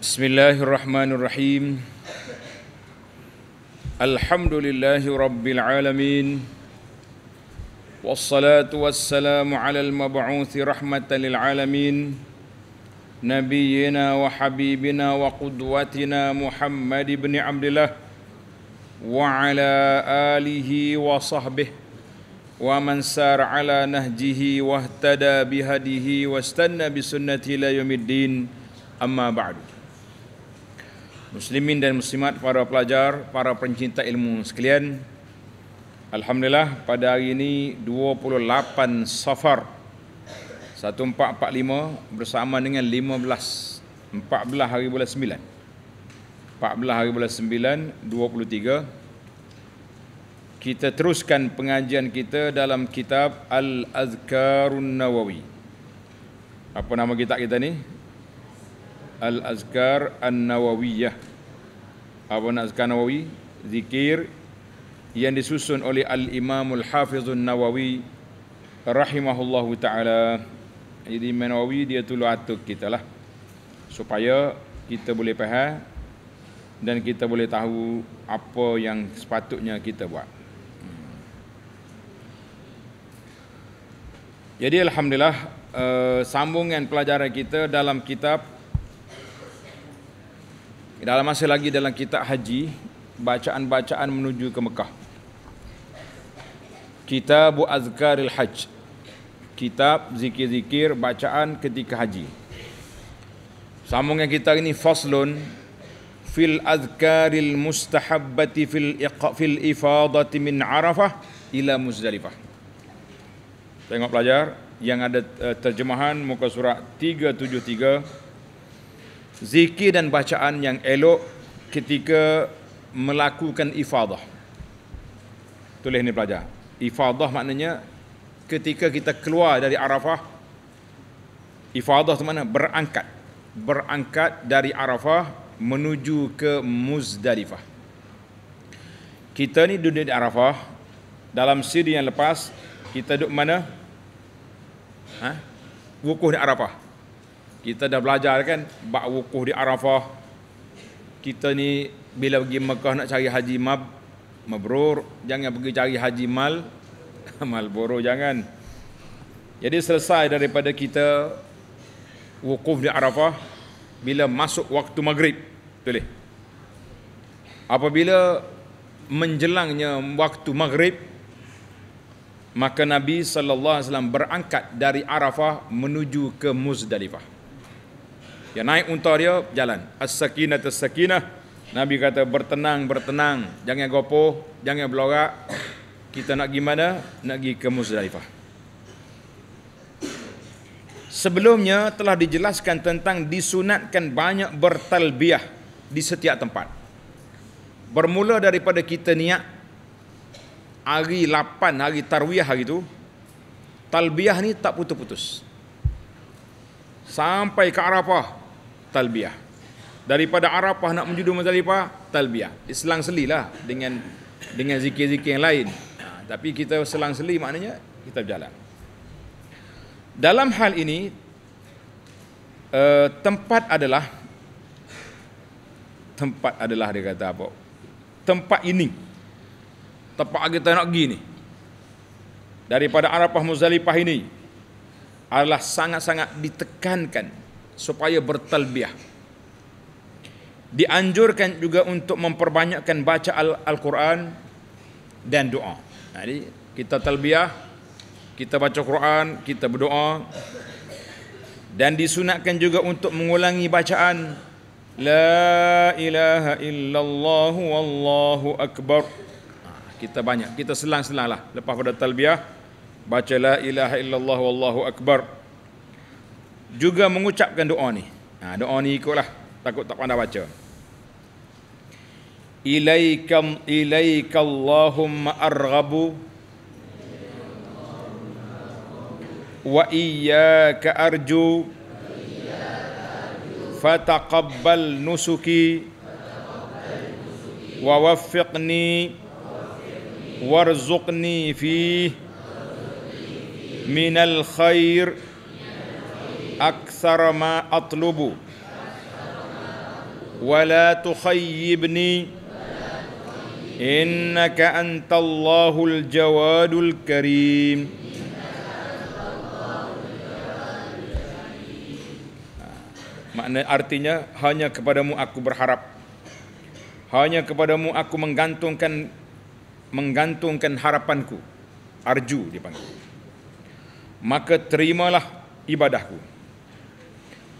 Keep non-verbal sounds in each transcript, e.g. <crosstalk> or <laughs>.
Bismillahirrahmanirrahim Alhamdulillahi Rabbil Alamin Wassalatu wassalamu ala al-mab'uthi rahmatan lil alamin Nabiyyina wa habibina wa qudwatina Muhammad ibn Abdullah Wa ala alihi wa sahbihi Wa man ala nahjihi wa ihtada bihadihi Wa istanna bisunnati yumiddin Amma ba'du muslimin dan muslimat, para pelajar, para pencinta ilmu sekalian. Alhamdulillah pada hari ini 28 Safar 1445 bersama dengan 15 14 hari bulan 9. 14 hari bulan 9 23 kita teruskan pengajian kita dalam kitab Al-Azkarun Nawawi. Apa nama kitab kita ni? Al-Azkar An-Nawawiyah. Apa nak Azkar Nawawi? Zikir yang disusun oleh Al-Imamul Hafizun Nawawi Rahimahullahu Ta'ala. Jadi Menawi Nawawi dia tulu lah atuk kita lah. Supaya kita boleh faham dan kita boleh tahu apa yang sepatutnya kita buat. Hmm. Jadi Alhamdulillah uh, sambungan pelajaran kita dalam kitab dalam masa lagi dalam kitab haji Bacaan-bacaan menuju ke Mekah Kitab Azkaril Hajj Kitab zikir-zikir bacaan ketika haji Sambungan kita ini Faslun Fil azkaril mustahabbati fil, iqa, fil ifadati min arafah ila muzdalifah Tengok pelajar yang ada eh, terjemahan muka surat 373 zikir dan bacaan yang elok ketika melakukan ifadah. Tulis ni pelajar. Ifadah maknanya ketika kita keluar dari Arafah ifadah tu mana berangkat berangkat dari Arafah menuju ke Muzdalifah. Kita ni duduk di Arafah dalam siri yang lepas kita duduk mana? Ha? Wukuh di Arafah kita dah belajar kan bab wukuf di Arafah. Kita ni bila pergi Mekah nak cari haji mab mabrur, jangan pergi cari haji mal <laughs> mal boro jangan. Jadi selesai daripada kita wukuf di Arafah bila masuk waktu maghrib. Betul. Apabila menjelangnya waktu maghrib maka Nabi sallallahu alaihi wasallam berangkat dari Arafah menuju ke Muzdalifah. Dia naik unta dia jalan. As-sakinatu sakinah. Nabi kata bertenang bertenang, jangan gopoh, jangan berlorak. Kita nak gimana Nak pergi ke Muzdalifah. Sebelumnya telah dijelaskan tentang disunatkan banyak bertalbiah di setiap tempat. Bermula daripada kita niat hari 8 hari tarwiyah hari itu talbiyah ni tak putus-putus sampai ke Arafah talbiah. Daripada Arafah nak menuju Muzdalifah, talbiah. Selang seli lah dengan dengan zikir-zikir yang lain. Ha, tapi kita selang seli maknanya kita berjalan. Dalam hal ini uh, tempat adalah tempat adalah dia kata apa? Tempat ini. Tempat kita nak pergi ni. Daripada Arafah Muzdalifah ini adalah sangat-sangat ditekankan supaya bertalbiah. Dianjurkan juga untuk memperbanyakkan baca Al-Quran dan doa. Jadi kita talbiah, kita baca Quran, kita berdoa dan disunatkan juga untuk mengulangi bacaan La ilaha illallah wallahu akbar. Kita banyak, kita selang-selanglah lepas pada talbiah baca la ilaha illallah wallahu akbar juga mengucapkan doa ni. Ha, doa ni ikutlah. Takut tak pandai baca. Ilaikam ilaika Allahumma arghabu wa iyyaka arju fataqabbal nusuki wa waffiqni warzuqni fi min al khair أكثر ما أطلب ولا تخيبني إنك أنت الله الجواد الكريم makna artinya hanya kepadamu aku berharap hanya kepadamu aku menggantungkan menggantungkan harapanku arju dipanggil maka terimalah ibadahku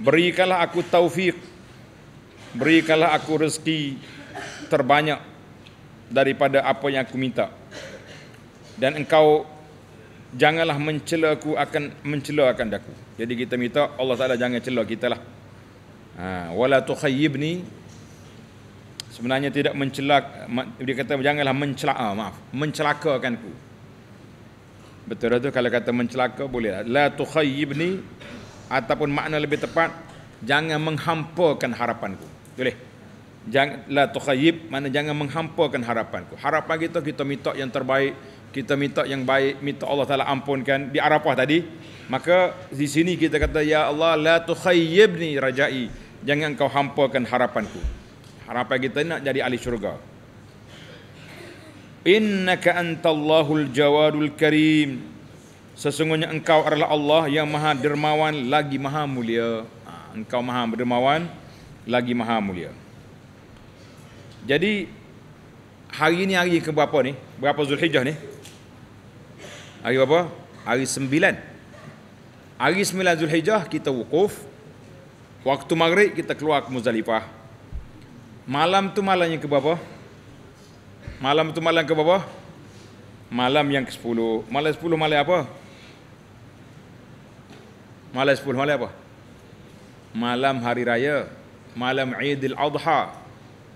Berikanlah aku taufik Berikanlah aku rezeki terbanyak daripada apa yang aku minta. Dan engkau janganlah mencela aku akan mencela akan aku. Jadi kita minta Allah Taala jangan cela kita lah. Ha, wala tukhayyibni sebenarnya tidak mencela dia kata janganlah mencela ah, maaf mencelakakan aku. Betul tu kalau kata mencelaka boleh lah. la tukhayyibni ataupun makna lebih tepat jangan menghampakan harapanku. Boleh? Jangan la tukhayyib mana jangan menghampakan harapanku. Harapan kita kita minta yang terbaik, kita minta yang baik, minta Allah Taala ampunkan di Arafah tadi. Maka di sini kita kata ya Allah la tukhayyibni rajai. Jangan kau hampakan harapanku. Harapan kita nak jadi ahli syurga. Innaka antallahul jawadul karim. Sesungguhnya engkau adalah Allah yang maha dermawan lagi maha mulia. Ha, engkau maha dermawan lagi maha mulia. Jadi hari ini hari ke berapa ni? Berapa Zulhijjah ni? Hari berapa? Hari sembilan. Hari sembilan Zulhijjah kita wukuf. Waktu maghrib kita keluar ke Muzalifah. Malam tu malamnya ke berapa? Malam tu malam ke berapa? Malam yang ke-10. Malam 10 malam apa? Malam 10 malam apa? Malam hari raya. Malam Idul Adha.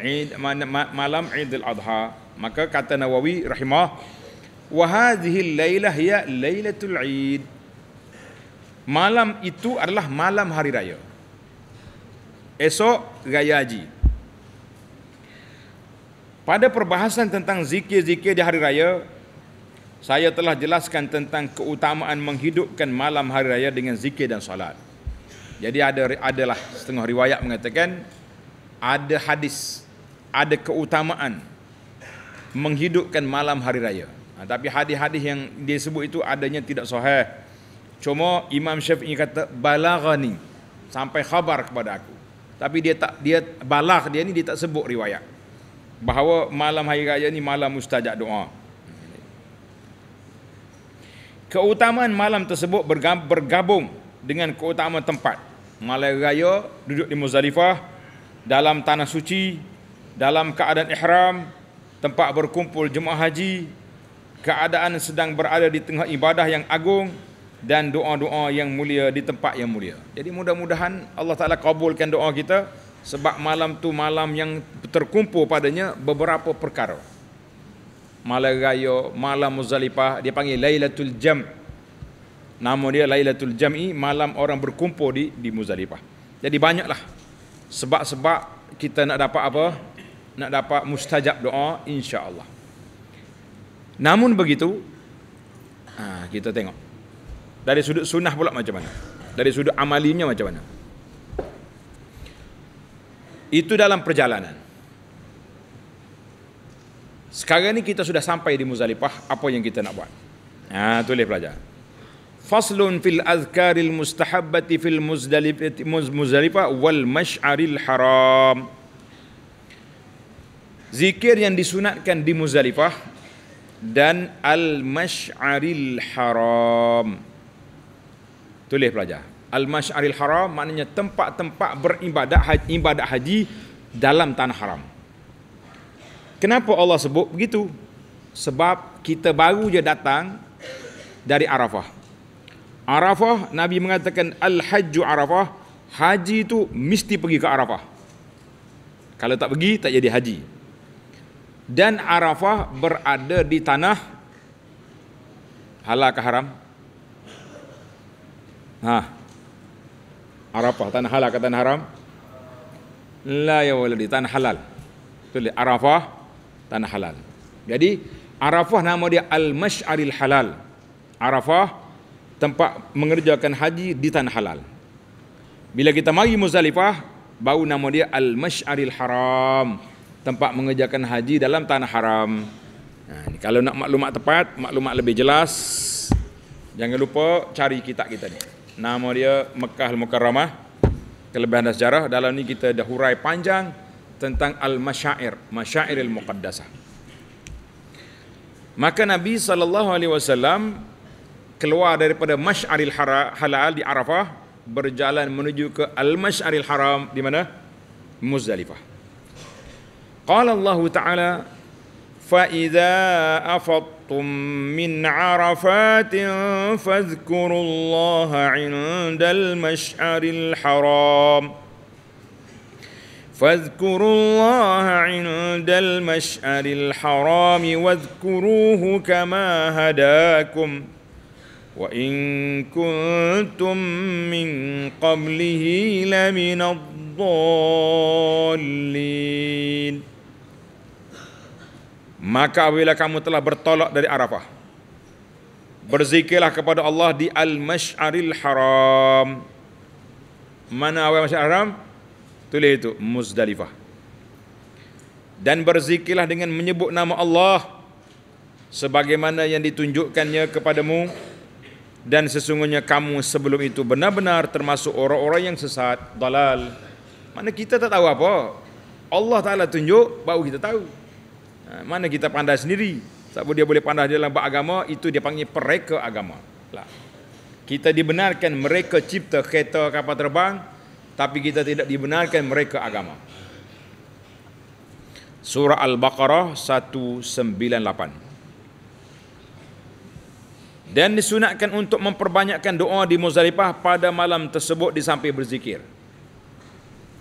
Id, malam Idul Adha. Maka kata Nawawi rahimah, "Wa hadhihi al-lailah ya lailatul Id." Malam itu adalah malam hari raya. Esok raya haji. Pada perbahasan tentang zikir-zikir di hari raya, saya telah jelaskan tentang keutamaan menghidupkan malam hari raya dengan zikir dan salat. Jadi ada adalah setengah riwayat mengatakan ada hadis ada keutamaan menghidupkan malam hari raya. Ha, tapi hadis-hadis yang dia sebut itu adanya tidak sahih. Cuma Imam Syafi'i kata balaghani sampai khabar kepada aku. Tapi dia tak dia balagh dia ni dia tak sebut riwayat bahawa malam hari raya ni malam mustajab doa. Keutamaan malam tersebut bergabung dengan keutamaan tempat. Malam raya duduk di Muzdalifah dalam tanah suci, dalam keadaan ihram, tempat berkumpul jemaah haji, keadaan sedang berada di tengah ibadah yang agung dan doa-doa yang mulia di tempat yang mulia. Jadi mudah-mudahan Allah Taala kabulkan doa kita sebab malam tu malam yang terkumpul padanya beberapa perkara malam raya, malam muzalifah, dia panggil Lailatul Jam. Nama dia Lailatul Jam'i, malam orang berkumpul di di muzalifah. Jadi banyaklah sebab-sebab kita nak dapat apa? Nak dapat mustajab doa insya-Allah. Namun begitu, ha, kita tengok. Dari sudut sunnah pula macam mana? Dari sudut amalinya macam mana? Itu dalam perjalanan. Sekarang ni kita sudah sampai di Muzalifah, apa yang kita nak buat? Ha, tulis pelajar. Faslun fil azkaril mustahabbati fil muzdalifah wal mash'aril haram. Zikir yang disunatkan di Muzalifah dan al mash'aril haram. Tulis pelajar. Al mash'aril haram maknanya tempat-tempat beribadat haji, ibadat haji dalam tanah haram. Kenapa Allah sebut begitu? Sebab kita baru je datang dari Arafah. Arafah, Nabi mengatakan Al-Hajju Arafah. Haji itu mesti pergi ke Arafah. Kalau tak pergi, tak jadi haji. Dan Arafah berada di tanah halal ke haram? Ha. Arafah tanah halal ke tanah haram? La ya waladi, tanah halal. Tulis Arafah tanah halal. Jadi Arafah nama dia Al-Mash'aril Halal. Arafah tempat mengerjakan haji di tanah halal. Bila kita mari Muzdalifah, bau nama dia Al-Mash'aril Haram. Tempat mengerjakan haji dalam tanah haram. Ha, nah, kalau nak maklumat tepat, maklumat lebih jelas, jangan lupa cari kitab kita ni. Nama dia Mekah Al-Mukarramah. Kelebihan dan sejarah. Dalam ni kita dah hurai panjang tentang al-masyair, masyair al-muqaddasah. Maka Nabi sallallahu alaihi wasallam keluar daripada Masy'aril Halal di Arafah berjalan menuju ke Al-Masy'aril Haram di mana? Muzdalifah. Qala Allah Ta'ala فَإِذَا idza afattum min arafatin fadhkurullaha 'indal masy'aril haram. فاذكروا الله عند المشعر الحرام واذكروه كما هداكم وإن كنتم من قبله لمن الضالين Maka apabila kamu telah bertolak dari Arafah Berzikirlah kepada Allah di Al-Mash'aril Haram Mana awal Mash'aril Haram? Tulis itu Muzdalifah. Dan berzikirlah dengan menyebut nama Allah sebagaimana yang ditunjukkannya kepadamu dan sesungguhnya kamu sebelum itu benar-benar termasuk orang-orang yang sesat, dalal. Mana kita tak tahu apa? Allah Taala tunjuk baru kita tahu. Ha, mana kita pandai sendiri? Sebab dia boleh pandai dalam bab agama itu dia panggil pereka agama. Lah. Kita dibenarkan mereka cipta kereta kapal terbang, tapi kita tidak dibenarkan mereka agama. Surah Al-Baqarah 198. Dan disunatkan untuk memperbanyakkan doa di Muzdalifah pada malam tersebut disampai berzikir.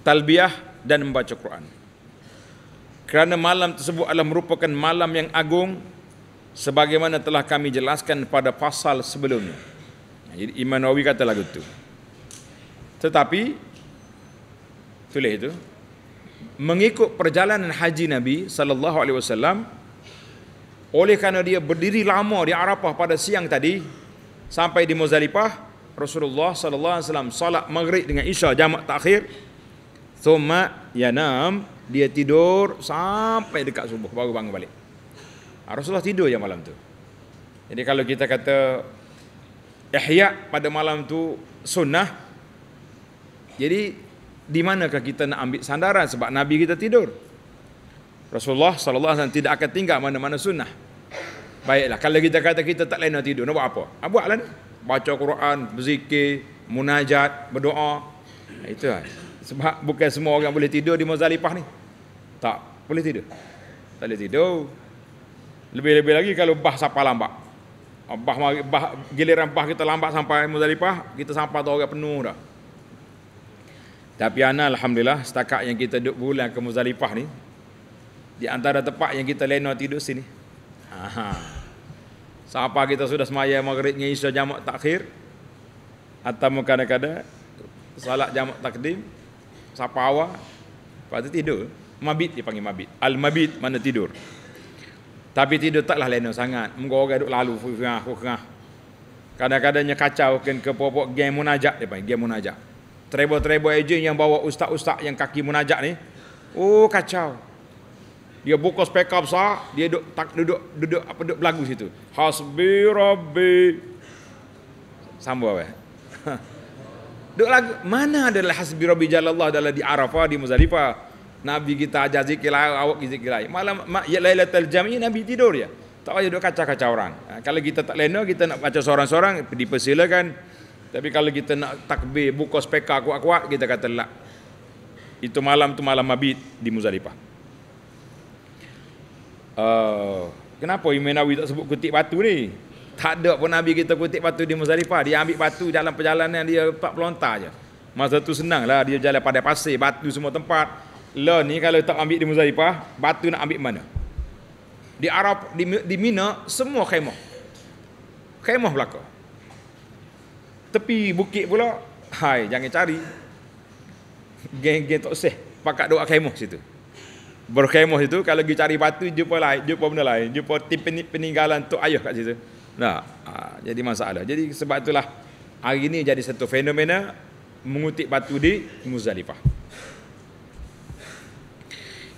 Talbiyah dan membaca Quran. Kerana malam tersebut adalah merupakan malam yang agung sebagaimana telah kami jelaskan pada pasal sebelumnya. Jadi Imam Nawawi kata lagu itu. Tetapi tulis itu mengikut perjalanan haji Nabi sallallahu alaihi wasallam oleh kerana dia berdiri lama di Arafah pada siang tadi sampai di Muzdalifah Rasulullah sallallahu alaihi wasallam solat maghrib dengan Isya jamak takhir thumma yanam dia tidur sampai dekat subuh baru bangun balik ha, Rasulullah tidur je malam tu jadi kalau kita kata ihya pada malam tu sunnah jadi di manakah kita nak ambil sandaran sebab Nabi kita tidur. Rasulullah sallallahu alaihi wasallam tidak akan tinggal mana-mana sunnah. Baiklah kalau kita kata kita tak lain nak tidur nak buat apa? Ah buatlah ni. Baca Quran, berzikir, munajat, berdoa. Itu lah. Sebab bukan semua orang boleh tidur di Muzalipah ni. Tak boleh tidur. Tak boleh tidur. Lebih-lebih lagi kalau bah sampai lambat. Ah, bah, bah, giliran bah kita lambat sampai Muzalipah, kita sampai tu orang penuh dah. Tapi ana alhamdulillah setakat yang kita duduk bulan ke Muzalipah ni di antara tempat yang kita lena tidur sini. Aha. Siapa kita sudah semaya maghribnya isya jamak takhir atau kadang-kadang salat jamak takdim siapa awal pasti tidur. Mabit dipanggil mabit. Al mabit mana tidur. Tapi tidur taklah lena sangat. Muka orang duduk lalu fuh fuh Kadang-kadangnya kacau kan ke popok game munajat dia panggil game munajat. Trebo-trebo ejen yang bawa ustaz-ustaz yang kaki munajat ni. Oh kacau. Dia buka speaker besar, dia duduk tak duduk duduk apa duduk berlagu situ. Hasbi rabbi. Sambung apa? <laughs> duduk lagu mana ada hasbi rabbi jalallah dalam di Arafah di Muzdalifah. Nabi kita ajar zikir lah, awak zikir Malam ma, ya lailatul jam'i Nabi tidur ya. Tak payah duduk kacau-kacau orang. Ha, kalau kita tak lena kita nak baca seorang-seorang dipersilakan. Tapi kalau kita nak takbir buka speka kuat-kuat kita kata lah. Itu malam tu malam mabit di Muzdalifah. Uh, kenapa Imam Nawawi tak sebut kutik batu ni? Tak ada pun Nabi kita kutik batu di Muzdalifah. Dia ambil batu dalam perjalanan dia tak pelontar je. Masa tu senang lah dia jalan pada pasir, batu semua tempat. Lah ni kalau tak ambil di Muzdalifah, batu nak ambil mana? Di Arab, di, di Mina, semua khemah. Khemah belakang tepi bukit pula hai jangan cari geng-geng tak usah pakat doa kemah situ berkemah situ kalau pergi cari batu jumpa lain jumpa benda lain jumpa peninggalan tok ayah kat situ nah ha, jadi masalah jadi sebab itulah hari ini jadi satu fenomena mengutip batu di Muzalifah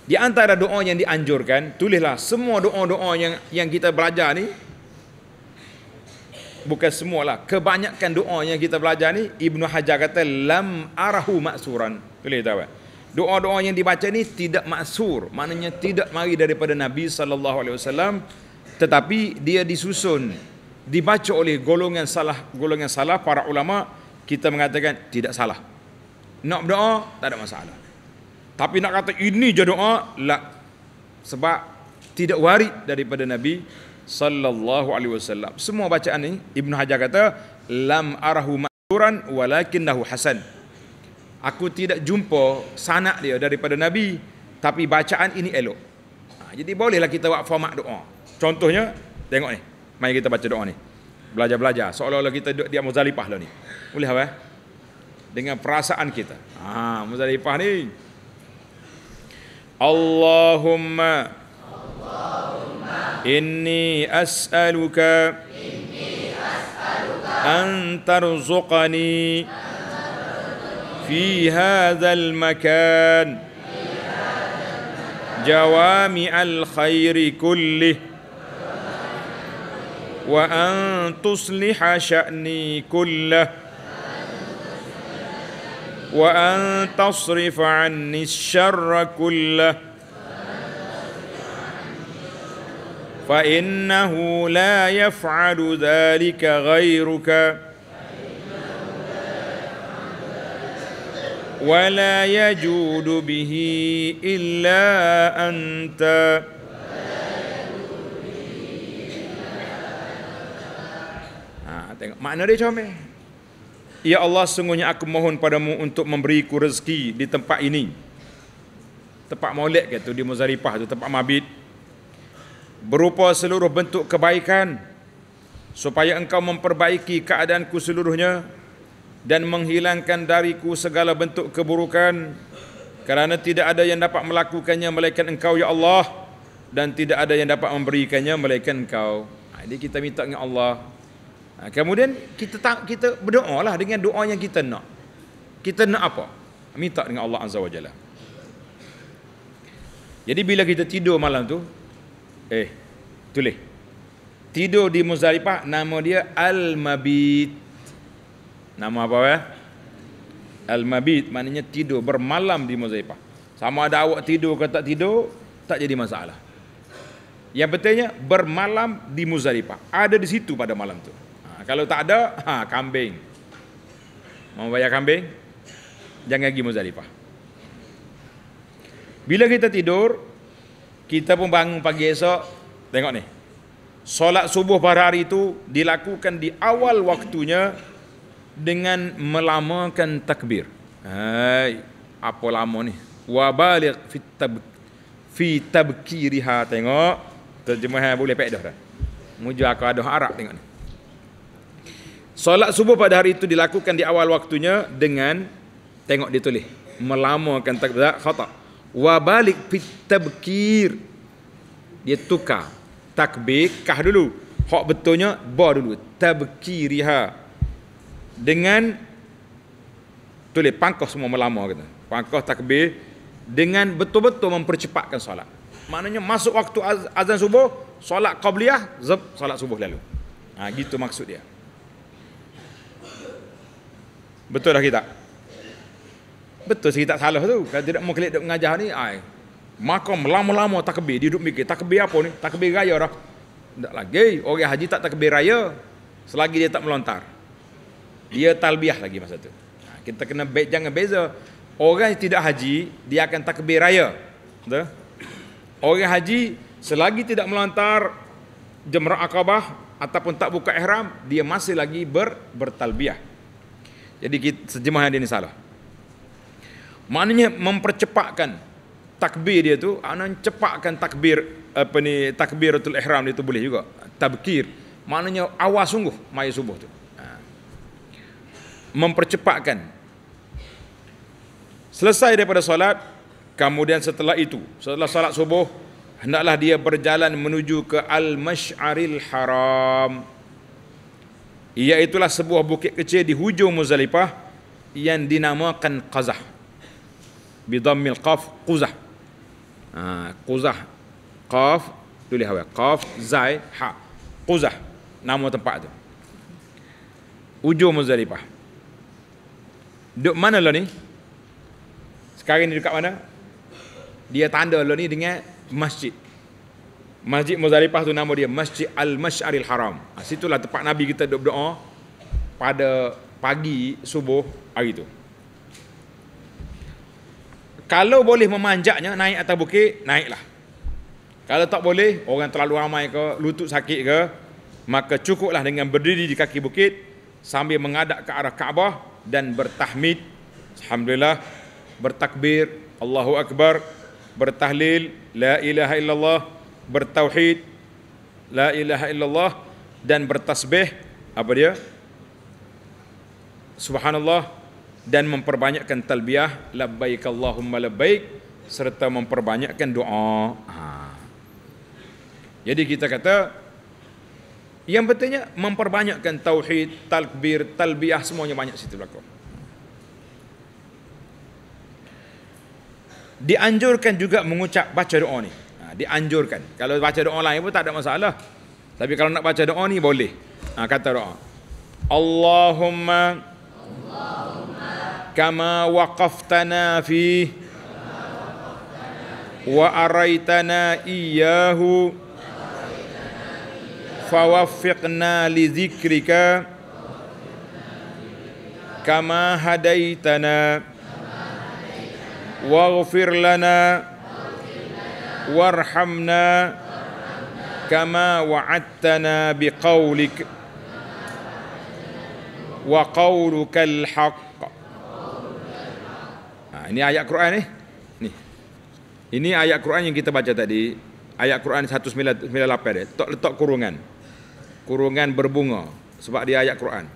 di antara doa yang dianjurkan tulislah semua doa-doa yang yang kita belajar ni bukan semualah kebanyakan doa yang kita belajar ni Ibnu Hajar kata lam arahu maksuran boleh tahu tak doa-doa yang dibaca ni tidak maksur maknanya tidak mari daripada Nabi sallallahu alaihi wasallam tetapi dia disusun dibaca oleh golongan salah golongan salah para ulama kita mengatakan tidak salah nak berdoa tak ada masalah tapi nak kata ini je doa lah sebab tidak warid daripada Nabi sallallahu alaihi wasallam. Semua bacaan ini Ibn Hajar kata lam arahu ma'turan walakinahu hasan. Aku tidak jumpa sanak dia daripada Nabi tapi bacaan ini elok. Ha, jadi bolehlah kita buat format doa. Contohnya tengok ni. Mari kita baca doa ni. Belajar-belajar seolah-olah kita duduk di Muzalifah lah ni. Boleh apa? Eh? Dengan perasaan kita. Ha, Muzalifah ni. Allahumma إني أسألك أن ترزقني في هذا المكان جوامع الخير كله وأن تصلح شأني كله وأن تصرف عني الشر كله فإنه لا يفعل ذلك غيرك ولا يجود به إلا أنت ha, tengok makna dia macam Ya Allah sungguhnya aku mohon padamu untuk memberiku rezeki di tempat ini tempat maulid ke tu di Muzaripah tu tempat mabit berupa seluruh bentuk kebaikan supaya engkau memperbaiki keadaanku seluruhnya dan menghilangkan dariku segala bentuk keburukan kerana tidak ada yang dapat melakukannya melainkan engkau ya Allah dan tidak ada yang dapat memberikannya melainkan engkau jadi ha, kita minta dengan Allah ha, kemudian kita tak, kita berdoa lah dengan doa yang kita nak kita nak apa minta dengan Allah Azza Wajalla. jadi bila kita tidur malam tu Eh, tulis. Tidur di Muzdalifah nama dia Al-Mabit. Nama apa ya? Al-Mabit maknanya tidur bermalam di Muzdalifah. Sama ada awak tidur ke tak tidur, tak jadi masalah. Yang pentingnya bermalam di Muzdalifah. Ada di situ pada malam tu. Ha, kalau tak ada, ha, kambing. Mau bayar kambing? Jangan pergi Muzdalifah. Bila kita tidur, kita pun bangun pagi esok tengok ni solat subuh pada hari itu dilakukan di awal waktunya dengan melamakan takbir hai apa lama ni wabaligh fi tabkiriha tengok terjemahan boleh pek dah dah muju aku ada harap tengok ni solat subuh pada hari itu dilakukan di awal waktunya dengan tengok ditulis melamakan takbir khata wa balik fitabkir dia tukar takbir kah dulu hak betulnya ba dulu tabkiriha dengan tulis pangkah semua melama kata pangkah takbir dengan betul-betul mempercepatkan solat maknanya masuk waktu az- azan subuh solat qabliyah zub solat subuh lalu ha gitu maksud dia betul dah kita Betul saya tak salah tu. Kalau tidak mau kelik duk mengajar ni, ai. Makam lama-lama takbir, dia duduk mikir, takbir apa ni? Takbir raya dah. Tak lagi, orang haji tak takbir raya, selagi dia tak melontar. Dia talbiah lagi masa tu. Ha, kita kena be jangan beza. Orang yang tidak haji, dia akan takbir raya. Betul? Orang haji, selagi tidak melontar jemrah akabah, ataupun tak buka ihram, dia masih lagi ber bertalbiah. Jadi kita, sejemah yang ini salah maknanya mempercepatkan takbir dia tu ah, anak cepatkan takbir apa ni takbiratul ihram dia tu boleh juga tabkir maknanya awal sungguh mai subuh tu ah. mempercepatkan selesai daripada solat kemudian setelah itu setelah solat subuh hendaklah dia berjalan menuju ke al masyaril haram iaitu sebuah bukit kecil di hujung muzalifah yang dinamakan qazah bidammil qaf quzah ha, quzah qaf tulis awak qaf zai ha quzah nama tempat tu ujung muzalifah duk mana lah ni sekarang ni dekat mana dia tanda lah ni dengan masjid masjid muzalifah tu nama dia masjid al masyaril haram ha, situlah tempat nabi kita duk berdoa pada pagi subuh hari tu kalau boleh memanjaknya naik atas bukit, naiklah. Kalau tak boleh, orang terlalu ramai ke, lutut sakit ke, maka cukuplah dengan berdiri di kaki bukit sambil mengadap ke arah Kaabah dan bertahmid. Alhamdulillah, bertakbir, Allahu Akbar, bertahlil, La ilaha illallah, bertauhid, La ilaha illallah, dan bertasbih, apa dia? Subhanallah, dan memperbanyakkan talbiyah labbaik Allahumma labbaik serta memperbanyakkan doa. Ha. Jadi kita kata yang pentingnya memperbanyakkan tauhid, talbir, talbiyah semuanya banyak situ berlaku. Dianjurkan juga mengucap baca doa ni. Ha, dianjurkan. Kalau baca doa lain pun tak ada masalah. Tapi kalau nak baca doa ni boleh. Ha, kata doa. Allahumma كما وقفتنا فيه وأريتنا إياه فوفقنا لذكرك كما هديتنا واغفر لنا وارحمنا كما وعدتنا بقولك وقولك الحق Ah, ini ayat Quran ni. Eh? Ni. Ini ayat Quran yang kita baca tadi. Ayat Quran 198 dia. Eh? Tok letak kurungan. Kurungan berbunga sebab dia ayat Quran.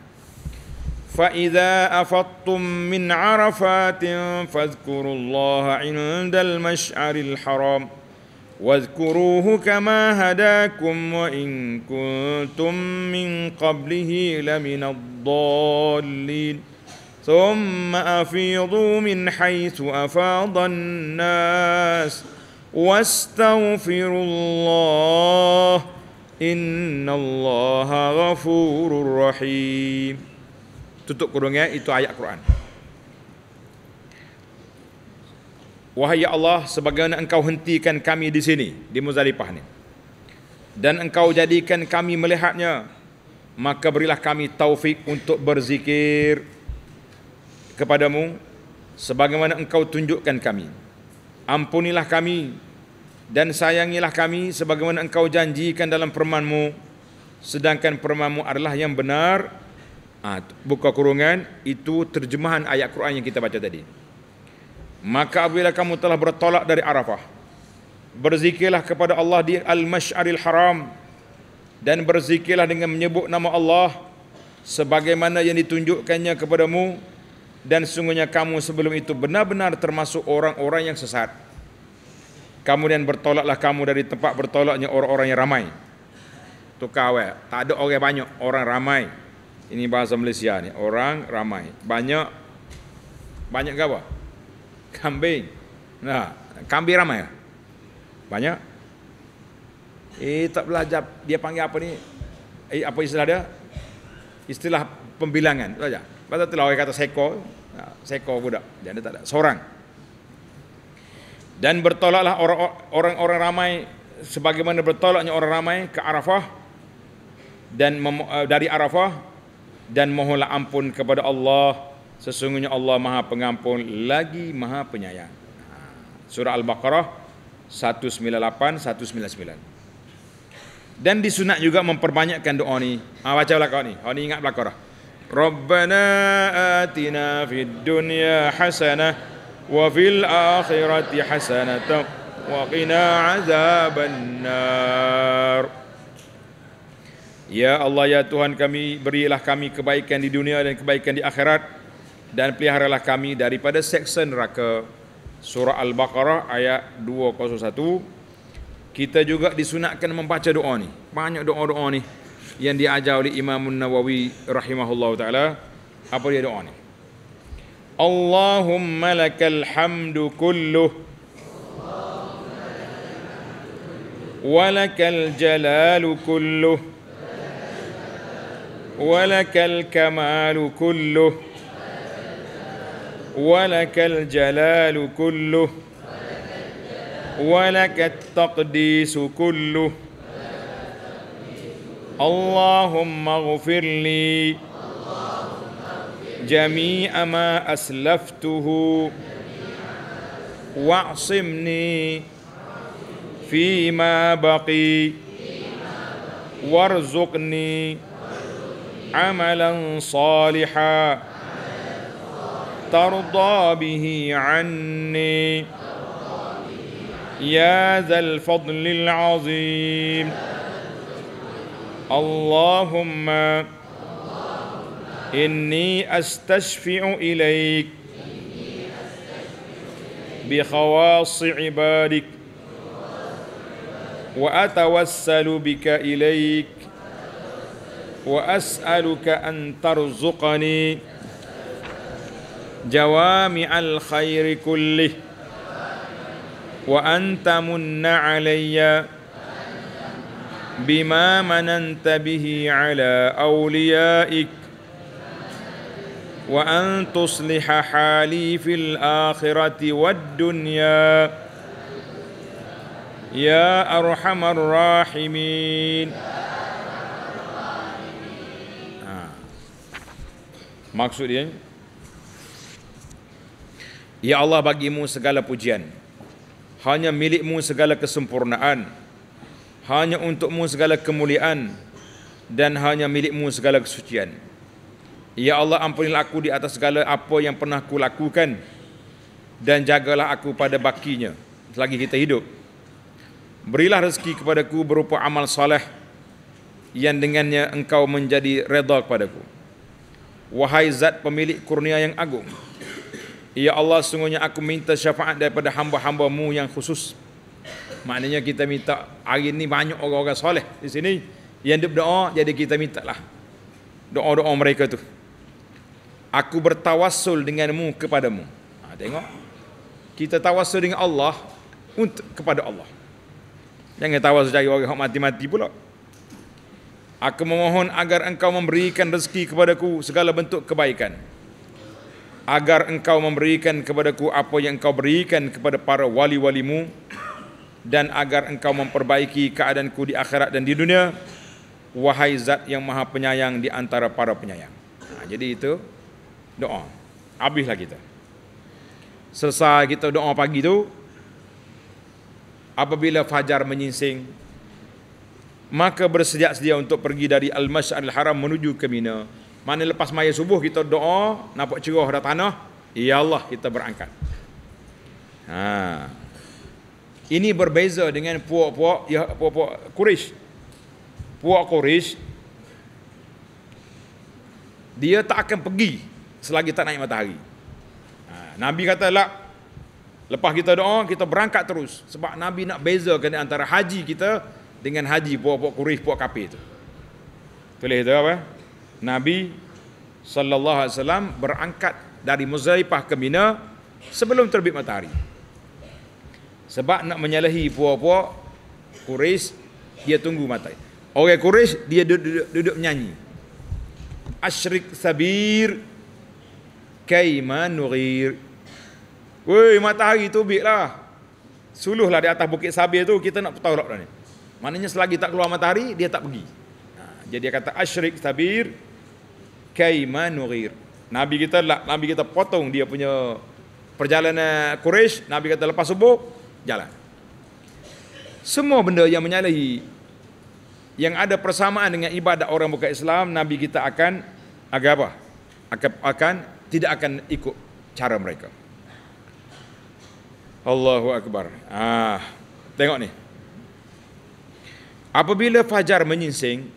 Fa idza afattum min arafatin fadhkurullaha 'indal mash'aril haram wadhkuruhu kama hadakum wa in kuntum min qablihi laminadh-dhallin. ثم افيضوا من حيث أفاض الناس واستغفروا الله إن الله غفور رحيم tutup kurungnya itu ayat Quran Wahai ya Allah sebagaimana engkau hentikan kami di sini di Muzdalifah ini dan engkau jadikan kami melihatnya maka berilah kami taufik untuk berzikir kepadamu sebagaimana engkau tunjukkan kami. Ampunilah kami dan sayangilah kami sebagaimana engkau janjikan dalam permanmu. Sedangkan permanmu adalah yang benar. Ah, buka kurungan, itu terjemahan ayat Quran yang kita baca tadi. Maka apabila kamu telah bertolak dari Arafah, berzikirlah kepada Allah di Al-Mash'aril Haram dan berzikirlah dengan menyebut nama Allah sebagaimana yang ditunjukkannya kepadamu dan sungguhnya kamu sebelum itu benar-benar termasuk orang-orang yang sesat. Kemudian bertolaklah kamu dari tempat bertolaknya orang-orang yang ramai. Tu kawe, tak ada orang banyak, orang ramai. Ini bahasa Malaysia ni, orang ramai. Banyak banyak ke apa? Kambing. Nah, kambing ramai. Lah. Banyak. Eh tak belajar dia panggil apa ni? Eh apa istilah dia? Istilah pembilangan. Belajar. Lepas tu lah orang kata seko, seko budak. Dia tak ada, seorang. Dan bertolaklah orang-orang ramai sebagaimana bertolaknya orang ramai ke Arafah dan eh, dari Arafah dan mohonlah ampun kepada Allah sesungguhnya Allah Maha Pengampun lagi Maha Penyayang. Ha, surah Al-Baqarah 198 199. Dan disunat juga memperbanyakkan doa ni. Ha baca belakang ni. kau ni ingat belakang dah. ربنا آتنا في الدنيا حسنة وفي الآخرة حسنة وقنا عذاب النار Ya Allah ya Tuhan kami berilah kami kebaikan di dunia dan kebaikan di akhirat dan peliharalah kami daripada seksa neraka Surah Al-Baqarah ayat 201 Kita juga disunatkan membaca doa ni banyak doa-doa ni yang diajar oleh Imam Nawawi rahimahullah taala apa dia doa ni Allahumma lakal hamdu kulluh ولك الجلال كله ولك الكمال كله ولك الجلال كله ولك التقديس كله اللهم اغفر لي جميع ما أسلفته واعصمني فيما بقي وارزقني عملا صالحا ترضى به عني يا ذا الفضل العظيم اللهم إني أستشفع إليك بخواص عبادك وأتوسل بك إليك وأسألك أن ترزقني جوامع الخير كله وأن تمن عليّ بما مننت به على أوليائك وأن تصلح حالي في الآخرة والدنيا يا أرحم الراحمين مقصود يا الله bagimu segala pujian Hanya milikmu segala kesempurnaan hanya untukmu segala kemuliaan dan hanya milikmu segala kesucian. Ya Allah ampunilah aku di atas segala apa yang pernah aku lakukan dan jagalah aku pada bakinya selagi kita hidup. Berilah rezeki kepadaku berupa amal soleh yang dengannya engkau menjadi redha kepadaku. Wahai zat pemilik kurnia yang agung. Ya Allah sungguhnya aku minta syafaat daripada hamba-hambamu yang khusus Maknanya kita minta hari ini banyak orang-orang soleh di sini yang berdoa jadi kita minta lah doa-doa mereka tu. Aku bertawassul denganmu kepadamu. Ha, tengok. Kita tawassul dengan Allah untuk kepada Allah. Jangan tawassul cari orang yang mati-mati pula. Aku memohon agar engkau memberikan rezeki kepadaku segala bentuk kebaikan. Agar engkau memberikan kepadaku apa yang engkau berikan kepada para wali-walimu dan agar engkau memperbaiki keadaanku di akhirat dan di dunia wahai zat yang maha penyayang di antara para penyayang ha, jadi itu doa habislah kita selesai kita doa pagi tu apabila fajar menyingsing maka bersedia-sedia untuk pergi dari al masjid al Haram menuju ke Mina mana lepas maya subuh kita doa nampak cerah dah tanah ya Allah kita berangkat ha. Ini berbeza dengan puak-puak ya puak-puak Quraisy. Puak Quraisy dia tak akan pergi selagi tak naik matahari. Ha, Nabi kata lah lepas kita doa kita berangkat terus sebab Nabi nak bezakan antara haji kita dengan haji puak-puak Quraisy puak kafir tu. Tulis itu apa? Nabi sallallahu alaihi wasallam berangkat dari Muzdalifah ke Mina sebelum terbit matahari sebab nak menyalahi puak-puak Quraisy dia tunggu matai orang Quraisy dia duduk, duduk, duduk menyanyi asyrik sabir kaima nurir woi matahari tu biklah suluhlah di atas bukit sabir tu kita nak petaurak dah ni maknanya selagi tak keluar matahari dia tak pergi ha, jadi dia kata asyrik sabir kaima nurir nabi kita lah nabi kita potong dia punya perjalanan Quraisy nabi kata lepas subuh jalan. Semua benda yang menyalahi yang ada persamaan dengan ibadat orang bukan Islam, Nabi kita akan agak apa? Akan, akan tidak akan ikut cara mereka. Allahu Akbar. Ah, tengok ni. Apabila fajar menyingsing,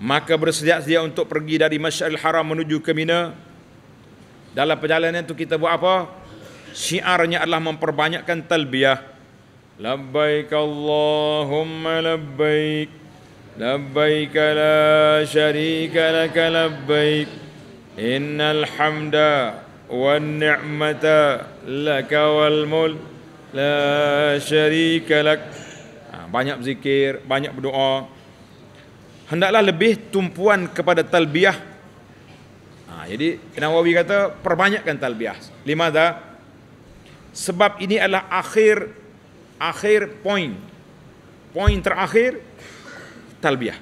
maka bersedia-sedia untuk pergi dari Masjidil Haram menuju ke Mina. Dalam perjalanan itu kita buat apa? syiarnya adalah memperbanyakkan talbiyah labbaik allahumma labbaik labbaik la syarika lak labbaik innal hamda wan ni'mata lak wal mul la syarika lak ha, banyak berzikir banyak berdoa hendaklah lebih tumpuan kepada talbiyah ha, jadi Nawawi kata perbanyakkan talbiyah Lima dah sebab ini adalah akhir akhir point point terakhir talbiah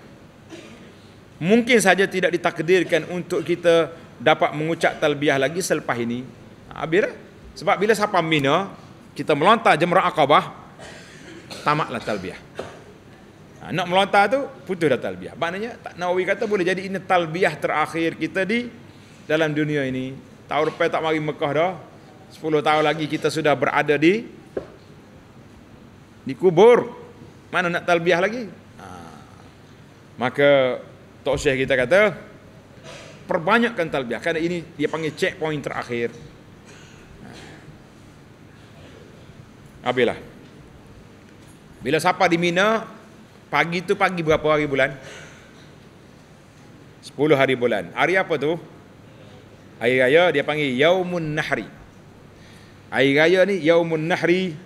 mungkin saja tidak ditakdirkan untuk kita dapat mengucap talbiah lagi selepas ini habis dah sebab bila siapa mina kita melontar jemrah akabah tamatlah talbiah ha, nak melontar tu putus dah talbiah maknanya Nawawi kata boleh jadi ini talbiah terakhir kita di dalam dunia ini tahun depan tak mari Mekah dah 10 tahun lagi kita sudah berada di di kubur. Mana nak talbiah lagi? Ha. Maka Tok Syekh kita kata perbanyakkan talbiah karena ini dia panggil checkpoint terakhir. Ha. Bila siapa di Mina pagi tu pagi berapa hari bulan? 10 hari bulan. Hari apa tu? Hari raya dia panggil Yaumun Nahri. Hari raya ni Yaumun Nahri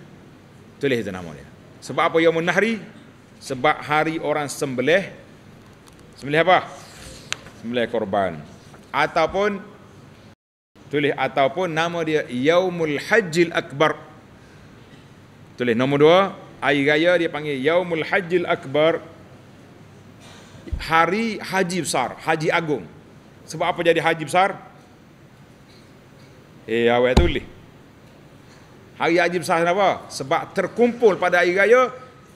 tulis itu nama dia. Sebab apa Yaumun Nahri? Sebab hari orang sembelih sembelih apa? Sembelih korban. Ataupun tulis ataupun nama dia Yaumul Hajjil Akbar. Tulis nombor dua. Hari raya dia panggil Yaumul Hajjil Akbar. Hari Haji Besar, Haji Agung. Sebab apa jadi Haji Besar? Eh, awak tulis. Hari haji besar kenapa? Sebab terkumpul pada hari raya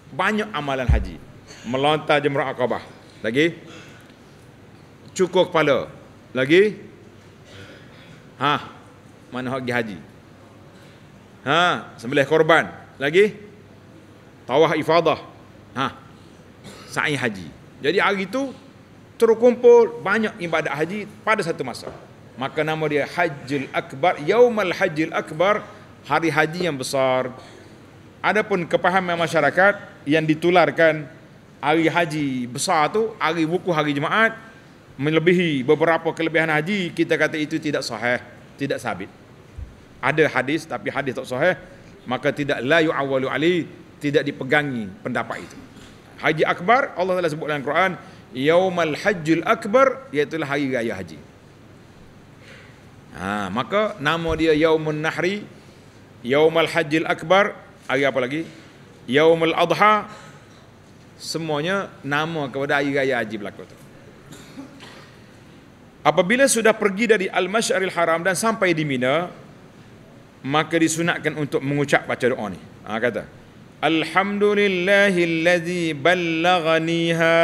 banyak amalan haji. Melontar jemaah akabah. Lagi? Cukur kepala. Lagi? Ha, mana hak haji? Ha, sembelih korban. Lagi? Tawah ifadah. Ha. Sa'i haji. Jadi hari itu terkumpul banyak ibadat haji pada satu masa. Maka nama dia Hajjul Akbar, Yaumul Hajjul Akbar hari haji yang besar. Adapun kepahaman masyarakat yang ditularkan hari haji besar tu hari buku hari jemaat melebihi beberapa kelebihan haji kita kata itu tidak sahih tidak sabit ada hadis tapi hadis tak sahih maka tidak la yu'awalu ali tidak dipegangi pendapat itu haji akbar Allah telah sebut dalam Quran yaumal hajjul akbar iaitu hari raya haji ha, maka nama dia yaumun nahri Yaumul Hajjil Akbar, hari apa lagi? Yaumul Adha. Semuanya nama kepada hari raya haji berlaku tu. Apabila sudah pergi dari Al-Mash'aril Haram dan sampai di Mina, maka disunatkan untuk mengucap baca doa ni. Ha, kata, Alhamdulillahillazi ballaghaniha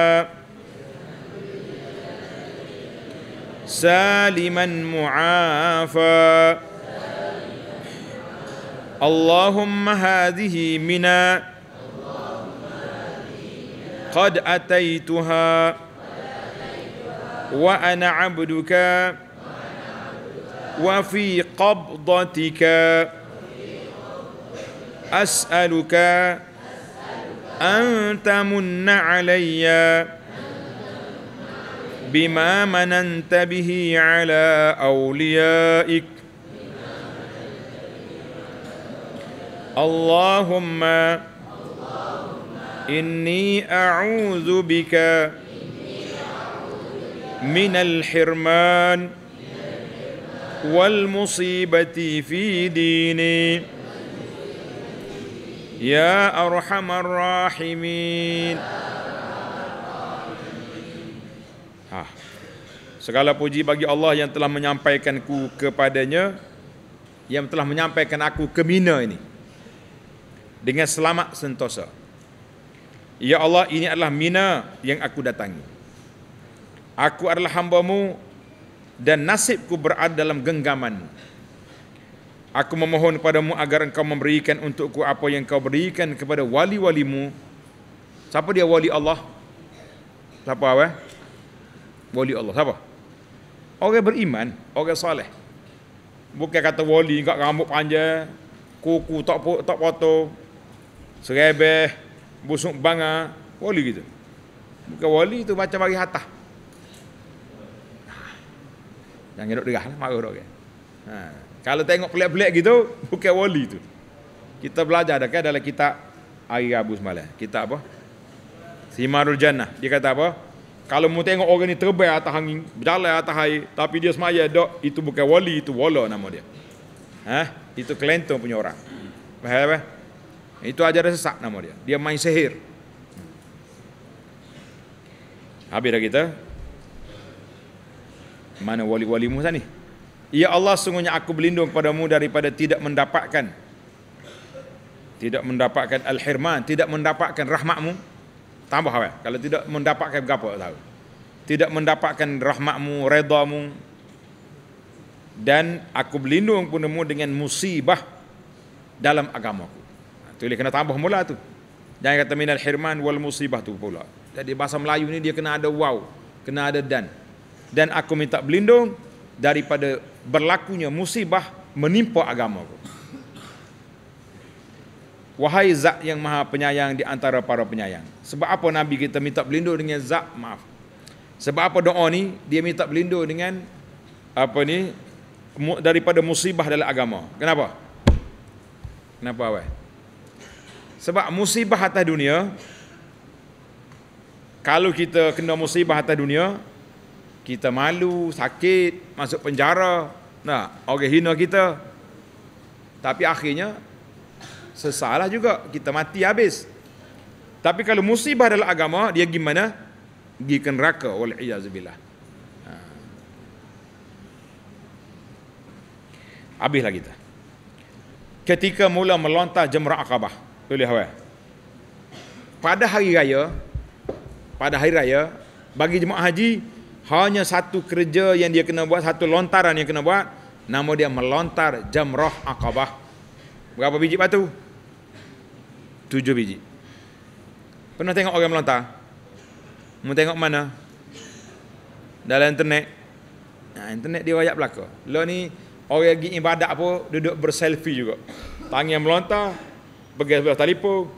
saliman mu'afa اللهم هذه منا قد أتيتها وأنا عبدك وفي قبضتك أسألك أن تمن علي بما مننت به على أوليائك Allahumma inni a'udzu bika min al-hirman wal musibati fi dini ya arhamar rahimin ah. segala puji bagi Allah yang telah menyampaikanku kepadanya yang telah menyampaikan aku ke Mina ini dengan selamat sentosa. Ya Allah, ini adalah mina yang aku datangi. Aku adalah hambamu dan nasibku berada dalam genggaman. Aku memohon padamu agar engkau memberikan untukku apa yang kau berikan kepada wali-walimu. Siapa dia wali Allah? Siapa awak? Wali Allah. Siapa? Orang beriman, orang soleh. Bukan kata wali, enggak rambut panjang, kuku tak tak potong, serebeh, busuk banga, wali kita. Bukan wali tu macam bagi hatta. Yang hidup dirah lah, marah dok. Ha. Kalau tengok pelik-pelik gitu, bukan wali tu. Kita belajar dah kan dalam kitab Hari Rabu semalam. Kitab apa? Simarul Jannah. Dia kata apa? Kalau mu tengok orang ni terbang atas angin, berjalan atas air, tapi dia semaya dok, itu bukan wali, itu wala nama dia. Ha? Itu kelentong punya orang. Faham apa? Itu ajaran sesat nama dia. Dia main sihir. Habis dah kita. Mana wali-walimu sana ni? Ya Allah sungguhnya aku berlindung padamu daripada tidak mendapatkan tidak mendapatkan al-hirman, tidak mendapatkan rahmatmu. Tambah apa? Kalau tidak mendapatkan apa tak tahu. Tidak mendapatkan rahmatmu, redamu. Dan aku berlindung padamu dengan musibah dalam agamaku dia kena tambah mula tu. Jangan kata minal hirman wal musibah tu pula. Jadi bahasa Melayu ni dia kena ada wow, kena ada dan. Dan aku minta berlindung daripada berlakunya musibah menimpa agama aku. Wahai zat yang maha penyayang di antara para penyayang. Sebab apa Nabi kita minta berlindung dengan zat maaf. Sebab apa doa ni dia minta berlindung dengan apa ni daripada musibah dalam agama. Kenapa? Kenapa awak? Sebab musibah atas dunia kalau kita kena musibah atas dunia kita malu, sakit, masuk penjara. Nah, orang hina kita. Tapi akhirnya sesalah juga kita mati habis. Tapi kalau musibah adalah agama dia gimana? Gi ke neraka wal iyaz billah. Ha. Habislah kita. Ketika mula melontar jemrah akabah. Tulis awal. Pada hari raya, pada hari raya, bagi jemaah haji, hanya satu kerja yang dia kena buat, satu lontaran yang kena buat, nama dia melontar jamrah akabah. Berapa biji batu? Tujuh biji. Pernah tengok orang melontar? Mau tengok mana? Dalam internet. Nah, internet dia rakyat belakang. Lo ni, orang pergi ibadat pun duduk berselfie juga. Tangan melontar, pergi sebelah telefon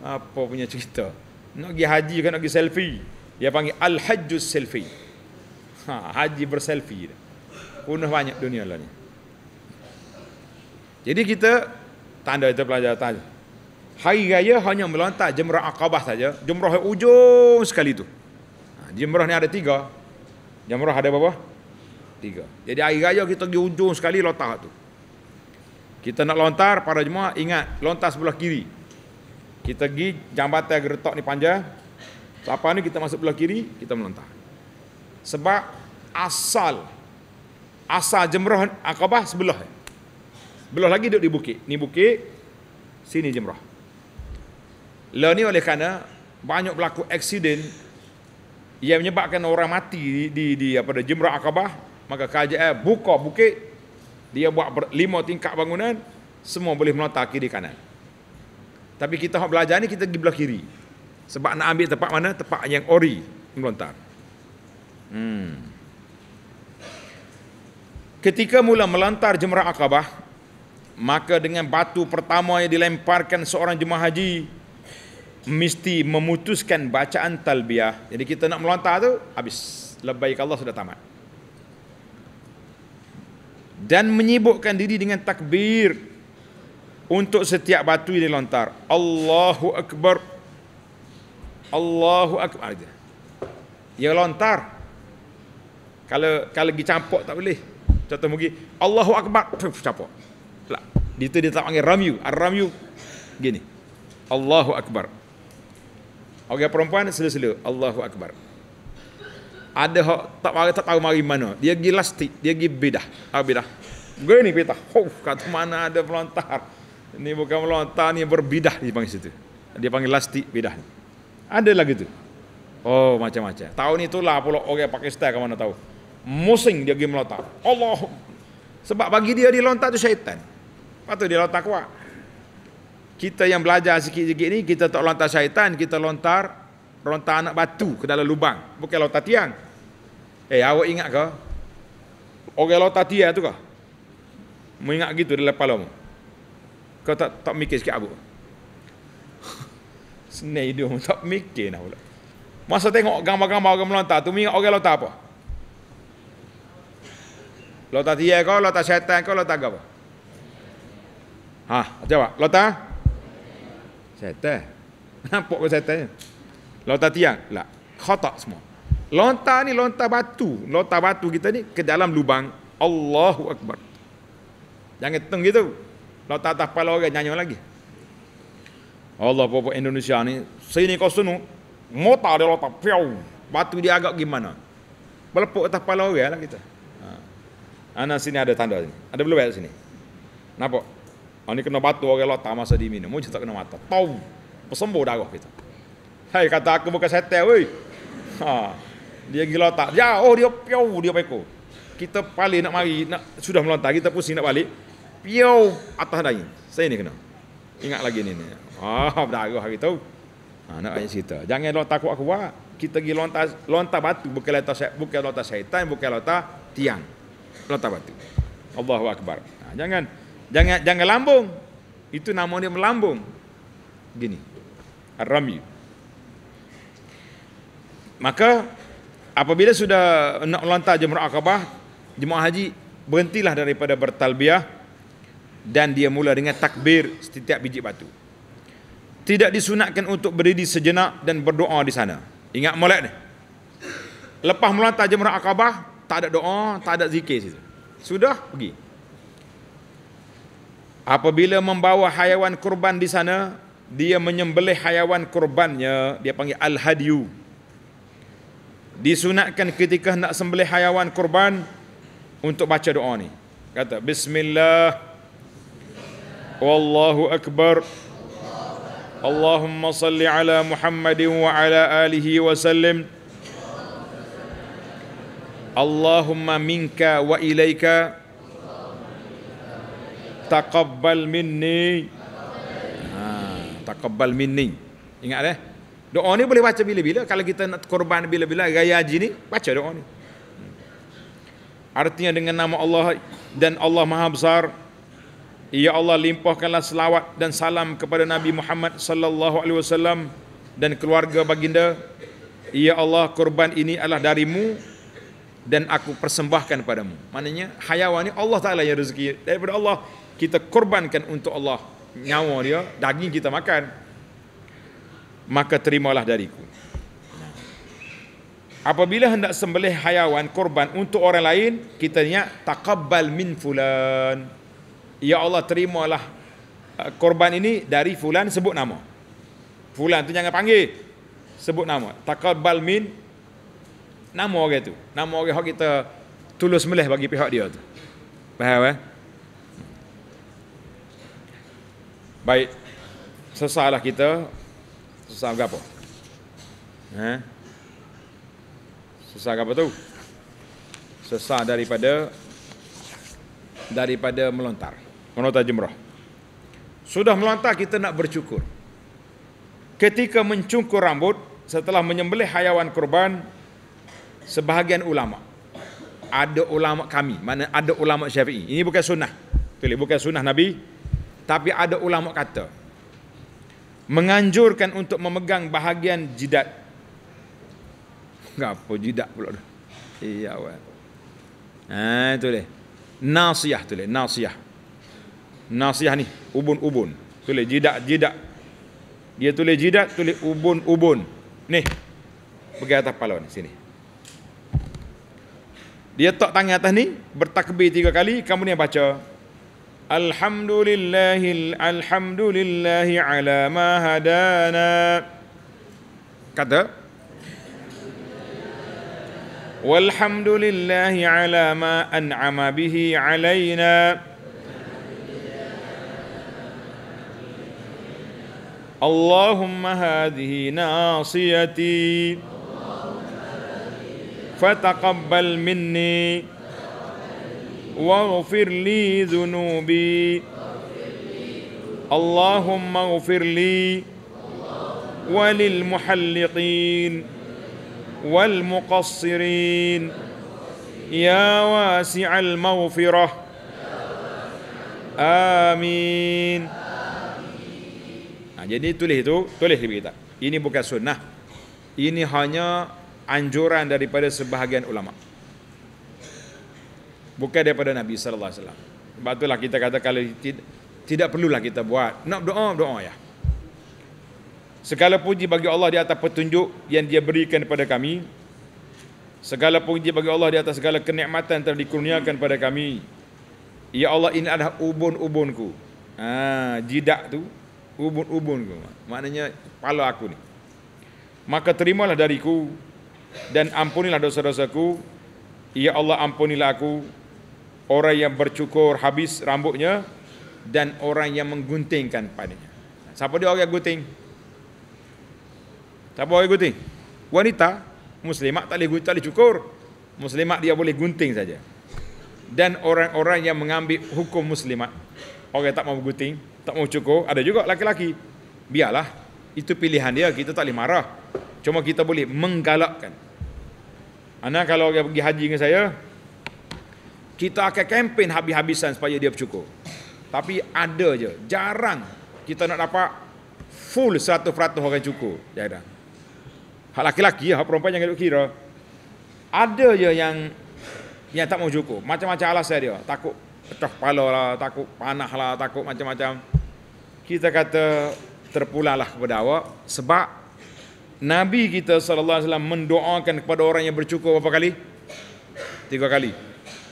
apa punya cerita nak pergi haji ke nak pergi selfie dia panggil al hajjus selfie ha, haji berselfie punah banyak dunia lah ni jadi kita tanda kita pelajar tanya hari raya hanya melontar jemrah akabah saja jemrah yang ujung sekali tu ha, jemrah ni ada tiga jemrah ada berapa? tiga jadi hari raya kita pergi ujung sekali lontar tu kita nak lontar para jemaah ingat lontar sebelah kiri. Kita pergi jambatan geretok ni panjang. Siapa ni kita masuk sebelah kiri, kita melontar. Sebab asal asal jemrah Aqabah sebelah. Belah lagi duduk di bukit. Ni bukit, sini jemrah. Lah ni oleh kerana banyak berlaku aksiden yang menyebabkan orang mati di di, di apa dah jemrah Aqabah, maka KJR buka bukit dia buat lima tingkat bangunan semua boleh melontar kiri kanan tapi kita nak belajar ni kita pergi belah kiri sebab nak ambil tempat mana tempat yang ori melontar hmm. ketika mula melontar jemrah akabah maka dengan batu pertama yang dilemparkan seorang jemaah haji mesti memutuskan bacaan talbiah jadi kita nak melontar tu habis lebaik Allah sudah tamat dan menyibukkan diri dengan takbir untuk setiap batu yang dilontar. Allahu Akbar. Allahu Akbar. Ya lontar. Kalau kalau pergi campak tak boleh. Contoh pergi Allahu Akbar. Campak. Tak. Itu dia tak panggil ramyu. Ar-ramyu. Gini. Allahu Akbar. Okay, perempuan selalu-selalu Allahu Akbar ada hak tak mari tak tahu mari mana. Dia pergi lastik, dia pergi bidah. Ah bidah. Gini pita. Oh, kat mana ada pelontar. Ini bukan pelontar, ini berbidah di panggil situ. Dia panggil lastik bidah. ni. Ada lagi tu. Oh, macam-macam. Tahun itulah pula orang okay, Pakistan ke mana tahu. Musing dia pergi melontar. Allah. Sebab bagi dia dia lontar tu syaitan. Lepas tu dia lontar kuat. Kita yang belajar sikit-sikit ni, kita tak lontar syaitan, kita lontar rontak anak batu ke dalam lubang bukan lautan tiang eh awak ingat ke orang lautan tiang tu ke mengingat gitu dalam kepala mu kau tak tak mikir sikit abu <laughs> senai hidup tak mikir nak pula masa tengok gambar-gambar orang melontar tu mengingat orang lautan apa lautan tiang kau lautan syaitan kau lautan apa ha jawab lautan syaitan <laughs> nampak ke syaitan ni lontar tiang lah khotak semua lontar ni lontar batu lontar batu kita ni ke dalam lubang Allahu Akbar jangan teng gitu lontar atas kepala orang nyanyi lagi Allah bapa Indonesia ni sini kau sunu motor dia lontar piau batu dia agak gimana melepuk atas kepala orang lah kita ha. Ana sini ada tanda sini. Ada belum ada sini? Nampak? ini ha, kena batu orang lontar masa diminum. Mujur tak kena mata. Tau. Pesembuh darah kita. Hei kata aku bukan setel weh. Ha. Dia gila tak. Ya, oh dia piau dia pekok. Kita paling nak mari, nak sudah melontar, kita pusing nak balik. Piau atas daging. Saya ni kena. Ingat lagi ni ni. Ah, ha, oh, berdaru hari tu. Ha, nak ayat cerita. Jangan lo takut aku kuat. Kita pergi lontar, lontar batu. Bukan lontar, bukan lontar syaitan, bukan lontar tiang. Lontar batu. Allahu Akbar. Ha, jangan, jangan, jangan lambung. Itu nama dia melambung. Gini. Ar-Ramyu. Maka apabila sudah nak lontar jemaah akabah, jemaah haji berhentilah daripada bertalbiah dan dia mula dengan takbir setiap biji batu. Tidak disunatkan untuk berdiri sejenak dan berdoa di sana. Ingat molek ni. Lepas melantar jemaah akabah, tak ada doa, tak ada zikir situ. Sudah pergi. Apabila membawa haiwan kurban di sana, dia menyembelih haiwan kurbannya, dia panggil al-hadiyu, disunatkan ketika nak sembelih hayawan kurban untuk baca doa ni. Kata bismillah wallahu akbar Allahumma salli ala Muhammadin wa ala alihi wa sallim Allahumma minka wa ilaika taqabbal minni ha, taqabbal minni ingat eh Doa ni boleh baca bila-bila. Kalau kita nak korban bila-bila, gaya haji ni, baca doa ni. Artinya dengan nama Allah dan Allah Maha Besar, Ya Allah limpahkanlah selawat dan salam kepada Nabi Muhammad sallallahu alaihi wasallam dan keluarga baginda. Ya Allah, korban ini adalah darimu dan aku persembahkan padamu. Maknanya hayawan ini Allah Taala yang rezeki daripada Allah kita korbankan untuk Allah. Nyawa dia, daging kita makan maka terimalah dariku. Apabila hendak sembelih hayawan korban untuk orang lain, kita niat taqabbal min fulan. Ya Allah terimalah uh, korban ini dari fulan sebut nama. Fulan tu jangan panggil. Sebut nama. Taqabbal min nama orang tu. Nama orang hak kita tulus meleh bagi pihak dia tu. Faham eh? Baik. Sesalah kita Susah apa? Ha? Susah apa tu? Susah daripada daripada melontar. Melontar jumrah. Sudah melontar kita nak bercukur. Ketika mencukur rambut setelah menyembelih hayawan kurban sebahagian ulama ada ulama kami mana ada ulama Syafi'i ini bukan sunnah tulis bukan sunnah nabi tapi ada ulama kata menganjurkan untuk memegang bahagian jidat. Apa jidat pula tu? Iya wa. Ha itu leh. Nasiah tu leh, nasiah. Nasiah ni ubun-ubun. Tu leh jidat-jidat. Dia tu tulis jidat, tulis ubun-ubun. Ni. Pergi atas kepala ni, sini. Dia tok tangan atas ni, bertakbir tiga kali, kamu ni yang baca. الحمد لله الحمد لله على ما هدانا كذا والحمد لله على ما أنعم به علينا اللهم هذه ناصيتي فتقبل مني واغفر لي ذنوبي اللهم اغفر لي وللمحلقين والمقصرين يا واسع المغفرة آمين Jadi tulis itu, tulis lebih kita. Ini bukan sunnah. Ini hanya anjuran daripada sebahagian ulama' bukan daripada Nabi sallallahu alaihi wasallam. Sebab itulah kita kata kalau tidak perlulah kita buat. Nak doa, doa ya. Segala puji bagi Allah di atas petunjuk yang Dia berikan kepada kami. Segala puji bagi Allah di atas segala kenikmatan yang telah dikurniakan kepada kami. Ya Allah, ini adalah ubun-ubunku. Ah, jidak tu ubun-ubunku. Maknanya kepala aku ni. Maka terimalah dariku dan ampunilah dosa-dosaku. Ya Allah, ampunilah aku orang yang bercukur habis rambutnya dan orang yang mengguntingkan padanya. Siapa dia orang yang gunting? Siapa orang yang gunting? Wanita muslimat tak boleh gunting, tak boleh cukur. Muslimat dia boleh gunting saja. Dan orang-orang yang mengambil hukum muslimat, orang yang tak mau gunting, tak mau cukur, ada juga laki-laki. Biarlah. Itu pilihan dia, kita tak boleh marah. Cuma kita boleh menggalakkan. Anak kalau orang pergi haji dengan saya, kita akan kempen habis-habisan supaya dia bercukur. Tapi ada je, jarang kita nak dapat full 100% orang cukur. Jarang. Hak laki-laki, hak perempuan jangan duk kira. Ada je yang yang tak mau cukur. Macam-macam alasan dia. Takut pecah kepala lah, takut panah lah, takut macam-macam. Kita kata lah kepada awak sebab Nabi kita SAW mendoakan kepada orang yang bercukur berapa kali? Tiga kali.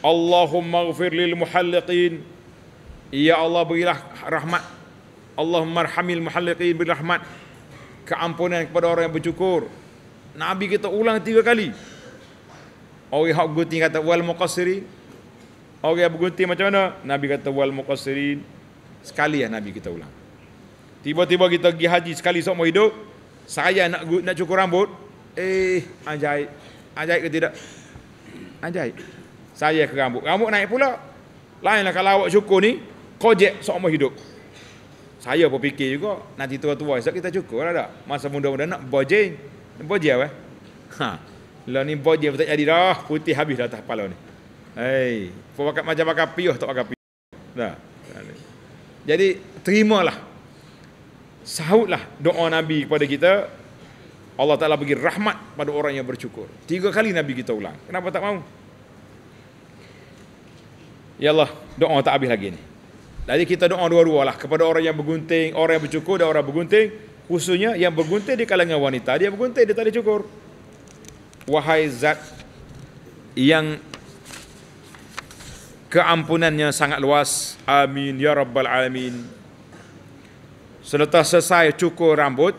Allahumma ghafir lil muhalliqin Ya Allah berilah rahmat Allahumma rahmil muhalliqin Beri rahmat Keampunan kepada orang yang bercukur Nabi kita ulang tiga kali Orang yang bergunting kata Wal muqassirin Orang yang bergunting macam mana Nabi kata wal muqassirin Sekali ya Nabi kita ulang Tiba-tiba kita pergi haji sekali seumur hidup Saya nak nak cukur rambut Eh ajaib Ajaib ke tidak Ajaib saya ke rambut. Rambut naik pula. Lainlah kalau awak cukur ni, kojek seumur hidup. Saya pun fikir juga, nanti tua-tua esok kita cukur lah tak? Masa muda-muda nak bojeng, bojeng apa? Ha, lah ni bojeng tak jadi dah, putih habis dah atas kepala ni. Hei, pakai macam pakai piuh tak pakai piuh. Dah. Jadi, terimalah. Sahutlah doa Nabi kepada kita, Allah Ta'ala bagi rahmat pada orang yang bercukur. Tiga kali Nabi kita ulang. Kenapa tak mahu? Ya Allah, doa tak habis lagi ni. Jadi kita doa dua-dua lah kepada orang yang bergunting, orang yang bercukur dan orang bergunting. Khususnya yang bergunting di kalangan wanita, dia bergunting, dia tak ada cukur. Wahai zat yang keampunannya sangat luas. Amin. Ya Rabbal Alamin. Selepas selesai cukur rambut,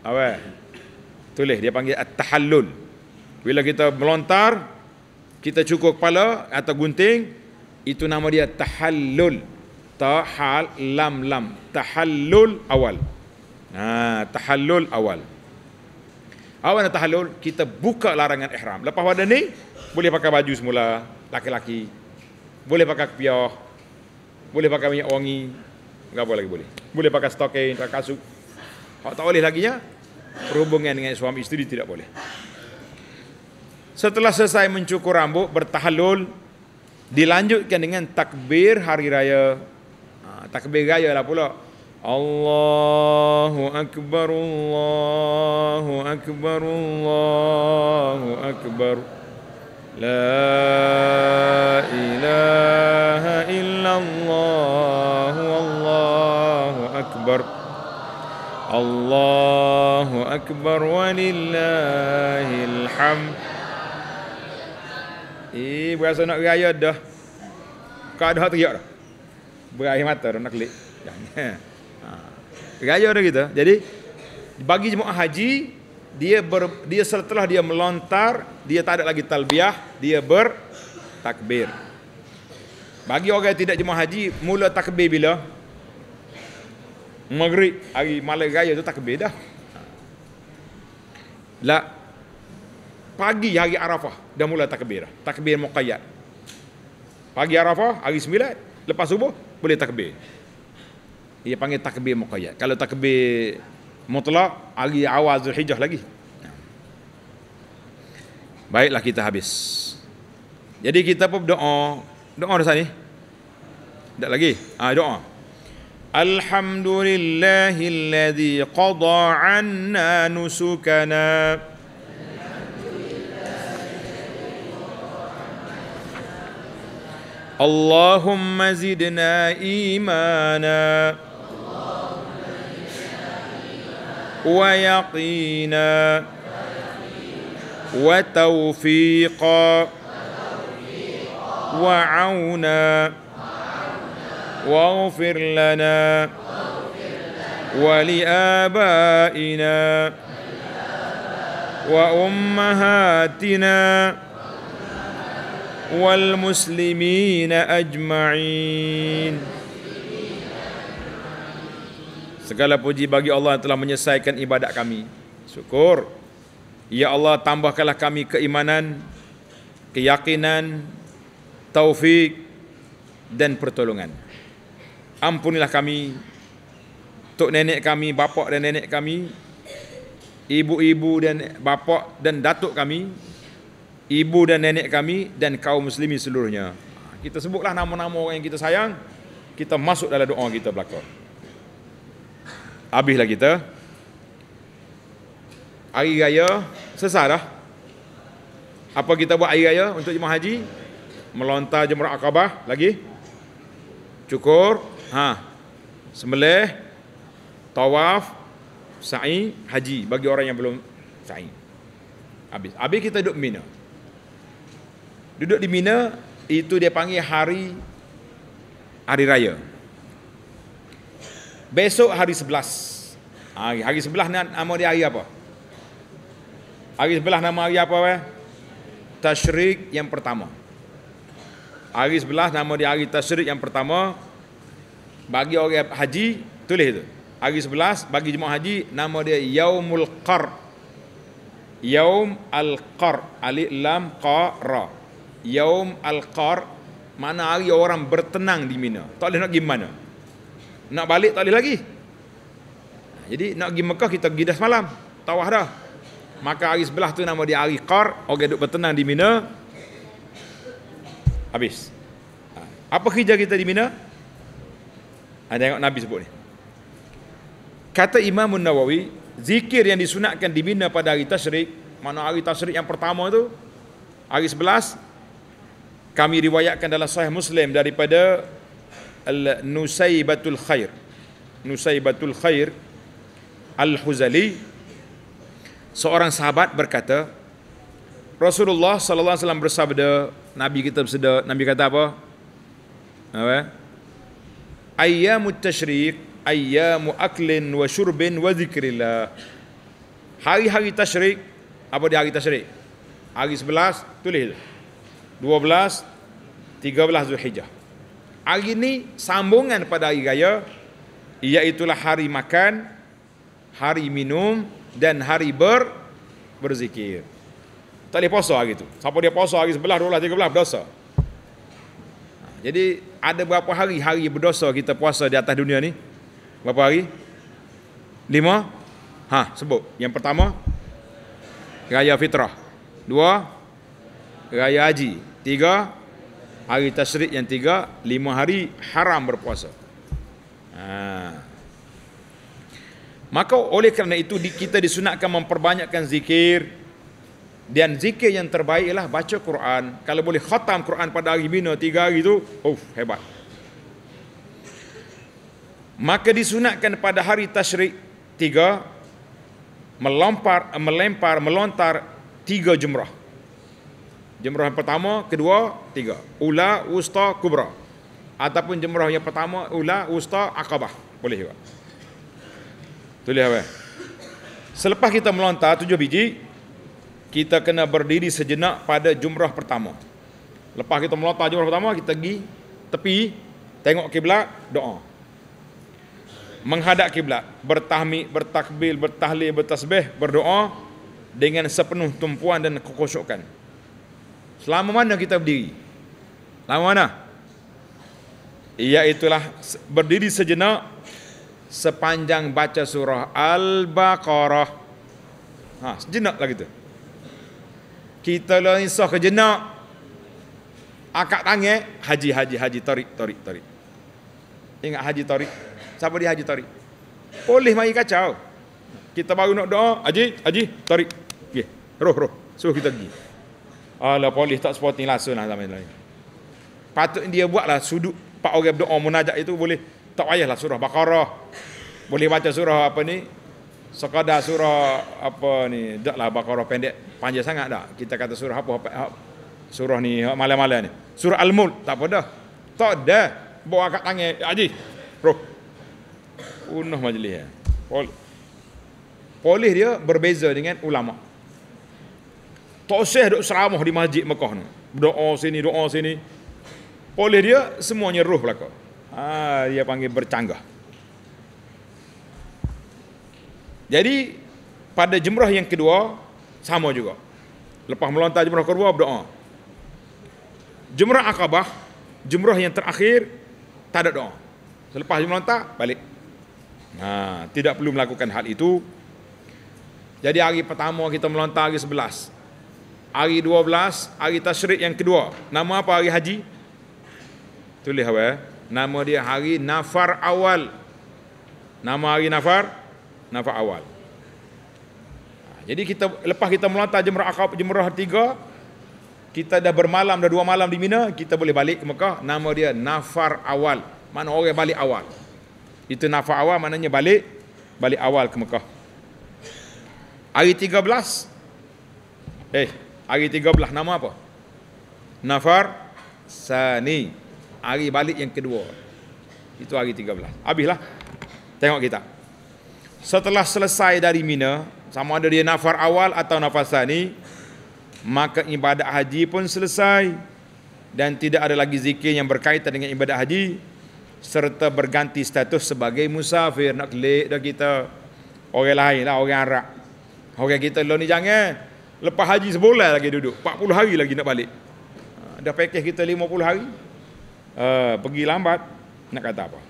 apa? Tulis, dia panggil At-Tahallul. Bila kita melontar, kita cukur kepala atau gunting, itu nama dia tahallul ta hal lam lam tahallul awal ha tahallul awal awal nak tahallul kita buka larangan ihram lepas pada ni boleh pakai baju semula laki-laki boleh pakai kopiah boleh pakai minyak wangi apa lagi boleh boleh pakai stokin pakai kasut kalau tak boleh lagi laginya perhubungan dengan suami isteri tidak boleh setelah selesai mencukur rambut bertahallul Dilanjutkan dengan takbir hari raya. Ha, takbir raya lah pula. Allahu Akbar, Allahu Akbar, Allahu Akbar. La ilaha illallah, Allahu Akbar. Allahu Akbar, walillahi alhamd. Eh, berasa nak raya dah. Kau dah teriak dah. Berair mata dah nak klik. Jangan. <laughs> Ha. Raya dah kita. Jadi bagi jemaah haji dia ber, dia setelah dia melontar, dia tak ada lagi talbiah, dia ber takbir. Bagi orang yang tidak jemaah haji, mula takbir bila? Maghrib, hari malam raya tu takbir dah. La, pagi hari Arafah dah mula takbir dah. Takbir muqayyad. Pagi Arafah hari 9 lepas subuh boleh takbir. Dia panggil takbir muqayyad. Kalau takbir mutlak hari awal Zulhijjah lagi. Baiklah kita habis. Jadi kita pun berdoa. Doa dah sini. Tak lagi. Ah ha, doa. Alhamdulillahilladzi qada 'anna nusukana. اللهم زدنا إيمانا ويقينا وتوفيقا وعونا واغفر لنا ولآبائنا وأمهاتنا والمسلمين أجمعين Segala puji bagi Allah yang telah menyelesaikan ibadat kami. Syukur. Ya Allah, tambahkanlah kami keimanan, keyakinan, taufik dan pertolongan. Ampunilah kami, tok nenek kami, bapak dan nenek kami, ibu-ibu dan bapak dan datuk kami ibu dan nenek kami dan kaum muslimi seluruhnya. Kita sebutlah nama-nama orang yang kita sayang, kita masuk dalam doa kita belakang. Habislah kita. Hari raya sesara. Apa kita buat hari raya untuk jemaah haji? Melontar jemaah akabah lagi. Cukur. Ha. Sembelih. Tawaf. Sa'i. Haji. Bagi orang yang belum sa'i. Habis. Habis kita duduk minum duduk di Mina itu dia panggil hari hari raya. Besok hari 11. Ha, hari hari 11 nama dia hari apa? Hari sebelah nama hari apa weh? Tashrik yang pertama. Hari sebelah nama dia hari Tashrik yang pertama bagi orang haji tulis itu. Hari 11 bagi jemaah haji nama dia Yaumul Qar. Yaum Al-Qar Alif Lam Qa Yaum Al-Qar Mana hari orang bertenang di Mina Tak boleh nak pergi mana Nak balik tak boleh lagi Jadi nak pergi Mekah kita pergi dah semalam Tawah dah Maka hari sebelah tu nama dia hari Qar Orang duduk bertenang di Mina Habis ha. Apa kerja kita di Mina Ada ha, tengok Nabi sebut ni Kata Imam Nawawi Zikir yang disunatkan di Mina pada hari Tashrik Mana hari Tashrik yang pertama tu Hari sebelas kami riwayatkan dalam sahih Muslim daripada Al-Nusaybatul Khair. Nusaybatul Khair Al-Huzali seorang sahabat berkata Rasulullah sallallahu alaihi wasallam bersabda Nabi kita bersabda Nabi kata apa? Apa? Ayyamut tashriq ayyamu aklin wa syurbin wa zikrillah. Hari-hari tashriq apa dia hari tashriq? Hari 11 tulis. 13 Zulhijjah. Hari ini sambungan pada hari raya ialah hari makan, hari minum dan hari ber berzikir. Tak boleh puasa hari itu. Siapa dia puasa hari sebelah, dua belah, tiga belah berdosa. Ha, jadi ada berapa hari hari berdosa kita puasa di atas dunia ni? Berapa hari? Lima? Ha, sebut. Yang pertama, Raya Fitrah. Dua, raya haji. Tiga, hari tasrik yang tiga, lima hari haram berpuasa. Ha. Maka oleh kerana itu kita disunatkan memperbanyakkan zikir dan zikir yang terbaik ialah baca Quran. Kalau boleh khatam Quran pada hari Mina tiga hari itu, uff, hebat. Maka disunatkan pada hari tasyrik tiga, melompar, melempar, melontar tiga jumrah jemrah pertama, kedua, tiga. Ula, Usta, Kubra. Ataupun jemrah yang pertama, Ula, Usta, Akabah. Boleh juga. Tulis apa? Selepas kita melontar tujuh biji, kita kena berdiri sejenak pada jumrah pertama. Lepas kita melontar jumrah pertama, kita pergi tepi, tengok kiblat, doa. Menghadap kiblat, bertahmi, bertakbil, bertahlil, bertasbih, berdoa dengan sepenuh tumpuan dan kekosokan. Selama mana kita berdiri? Lama mana? Iaitulah berdiri sejenak sepanjang baca surah Al-Baqarah. Ha, sejenak lah kita. Kita lah insah ke jenak. Akak tangan, haji, haji, haji, tarik, tarik, tarik. Ingat haji tarik. Siapa dia haji tarik? Boleh mari kacau. Kita baru nak doa, haji, haji, tarik. Okay. Roh, roh. Suruh kita pergi. Alah ah, polis tak sporting lah sunah zaman lain. Patut dia buatlah sudut empat orang berdoa munajat itu boleh tak payahlah surah Baqarah. Boleh baca surah apa ni? Sekadar surah apa ni? Taklah Baqarah pendek, panjang sangat dah. Kita kata surah apa? apa surah ni malam-malam ni. Surah Al-Mulk, tak apa dah. Tak ada. Bawa kat tangan ya, Haji. Bro. Unuh majlis ya. Polis. Polis dia berbeza dengan ulama. Tosih duk seramah di masjid Mekah ni. Berdoa sini, doa sini. Oleh dia, semuanya roh belaka. Ha, dia panggil bercanggah. Jadi, pada jemrah yang kedua, sama juga. Lepas melontar jemrah kedua, berdoa. Jemrah akabah, jemrah yang terakhir, tak ada doa. Selepas melontar balik. Ha, tidak perlu melakukan hal itu. Jadi, hari pertama kita melontar hari sebelas hari 12 hari tasyrik yang kedua nama apa hari haji tulis apa eh? nama dia hari nafar awal nama hari nafar nafar awal ha, jadi kita lepas kita melantar jemrah akab jemrah tiga kita dah bermalam dah dua malam di Mina kita boleh balik ke Mekah nama dia nafar awal mana orang balik awal itu nafar awal maknanya balik balik awal ke Mekah hari 13 eh hey. Hari belah nama apa? Nafar Sani. Hari balik yang kedua. Itu hari 13. Habislah. Tengok kita. Setelah selesai dari Mina, sama ada dia nafar awal atau nafar sani, maka ibadat haji pun selesai dan tidak ada lagi zikir yang berkaitan dengan ibadat haji serta berganti status sebagai musafir nak kelik dah kita orang lain lah orang Arab orang kita lo ni jangan Lepas haji sebulan lagi duduk. 40 hari lagi nak balik. Ha, dah pakej kita 50 hari. Uh, pergi lambat. Nak kata apa?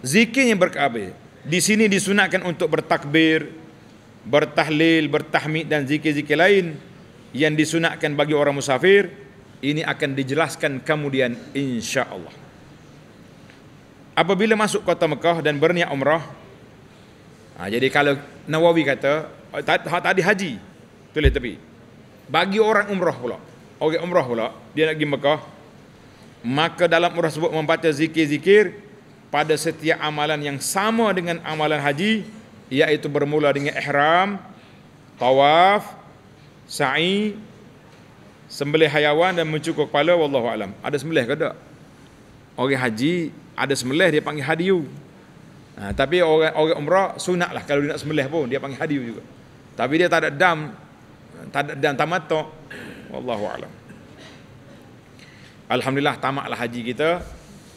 Zikir yang berkabir. Di sini disunatkan untuk bertakbir, bertahlil, bertahmid dan zikir-zikir lain yang disunatkan bagi orang musafir. Ini akan dijelaskan kemudian insya Allah. Apabila masuk kota Mekah dan berniat umrah, ha, jadi kalau Nawawi kata, tak, eh, tak ha, ada haji tulis ya, tepi bagi orang umrah pula orang umrah pula dia nak pergi Mekah maka dalam umrah sebut membaca zikir-zikir pada setiap amalan yang sama dengan amalan haji iaitu bermula dengan ihram tawaf sa'i sembelih hayawan dan mencukur kepala wallahu alam ada sembelih ke tak orang haji ada sembelih dia panggil hadiyu ha, tapi orang orang umrah sunatlah kalau dia nak sembelih pun dia panggil hadiyu juga tapi dia tak ada dam, tak ada dam tamat Wallahu a'lam. Alhamdulillah tamaklah haji kita.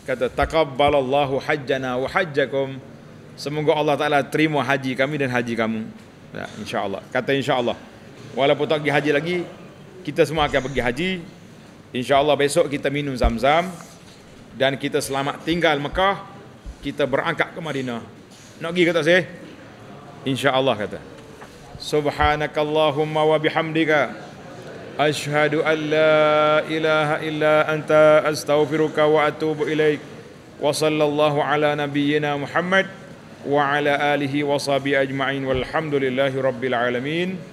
Kata taqabbalallahu hajjana wa hajjakum. Semoga Allah Taala terima haji kami dan haji kamu. Ya, Allah. Kata insya insyaallah. Walaupun tak pergi haji lagi, kita semua akan pergi haji. Insya Allah besok kita minum zam-zam dan kita selamat tinggal Mekah, kita berangkat ke Madinah. Nak pergi kata saya? Allah kata. Subhanakallahumma wa bihamdika Ashadu an la ilaha illa anta astaghfiruka wa atubu ilaik Wa sallallahu ala nabiyyina Muhammad Wa ala alihi wa sahbihi ajma'in Walhamdulillahi rabbil alamin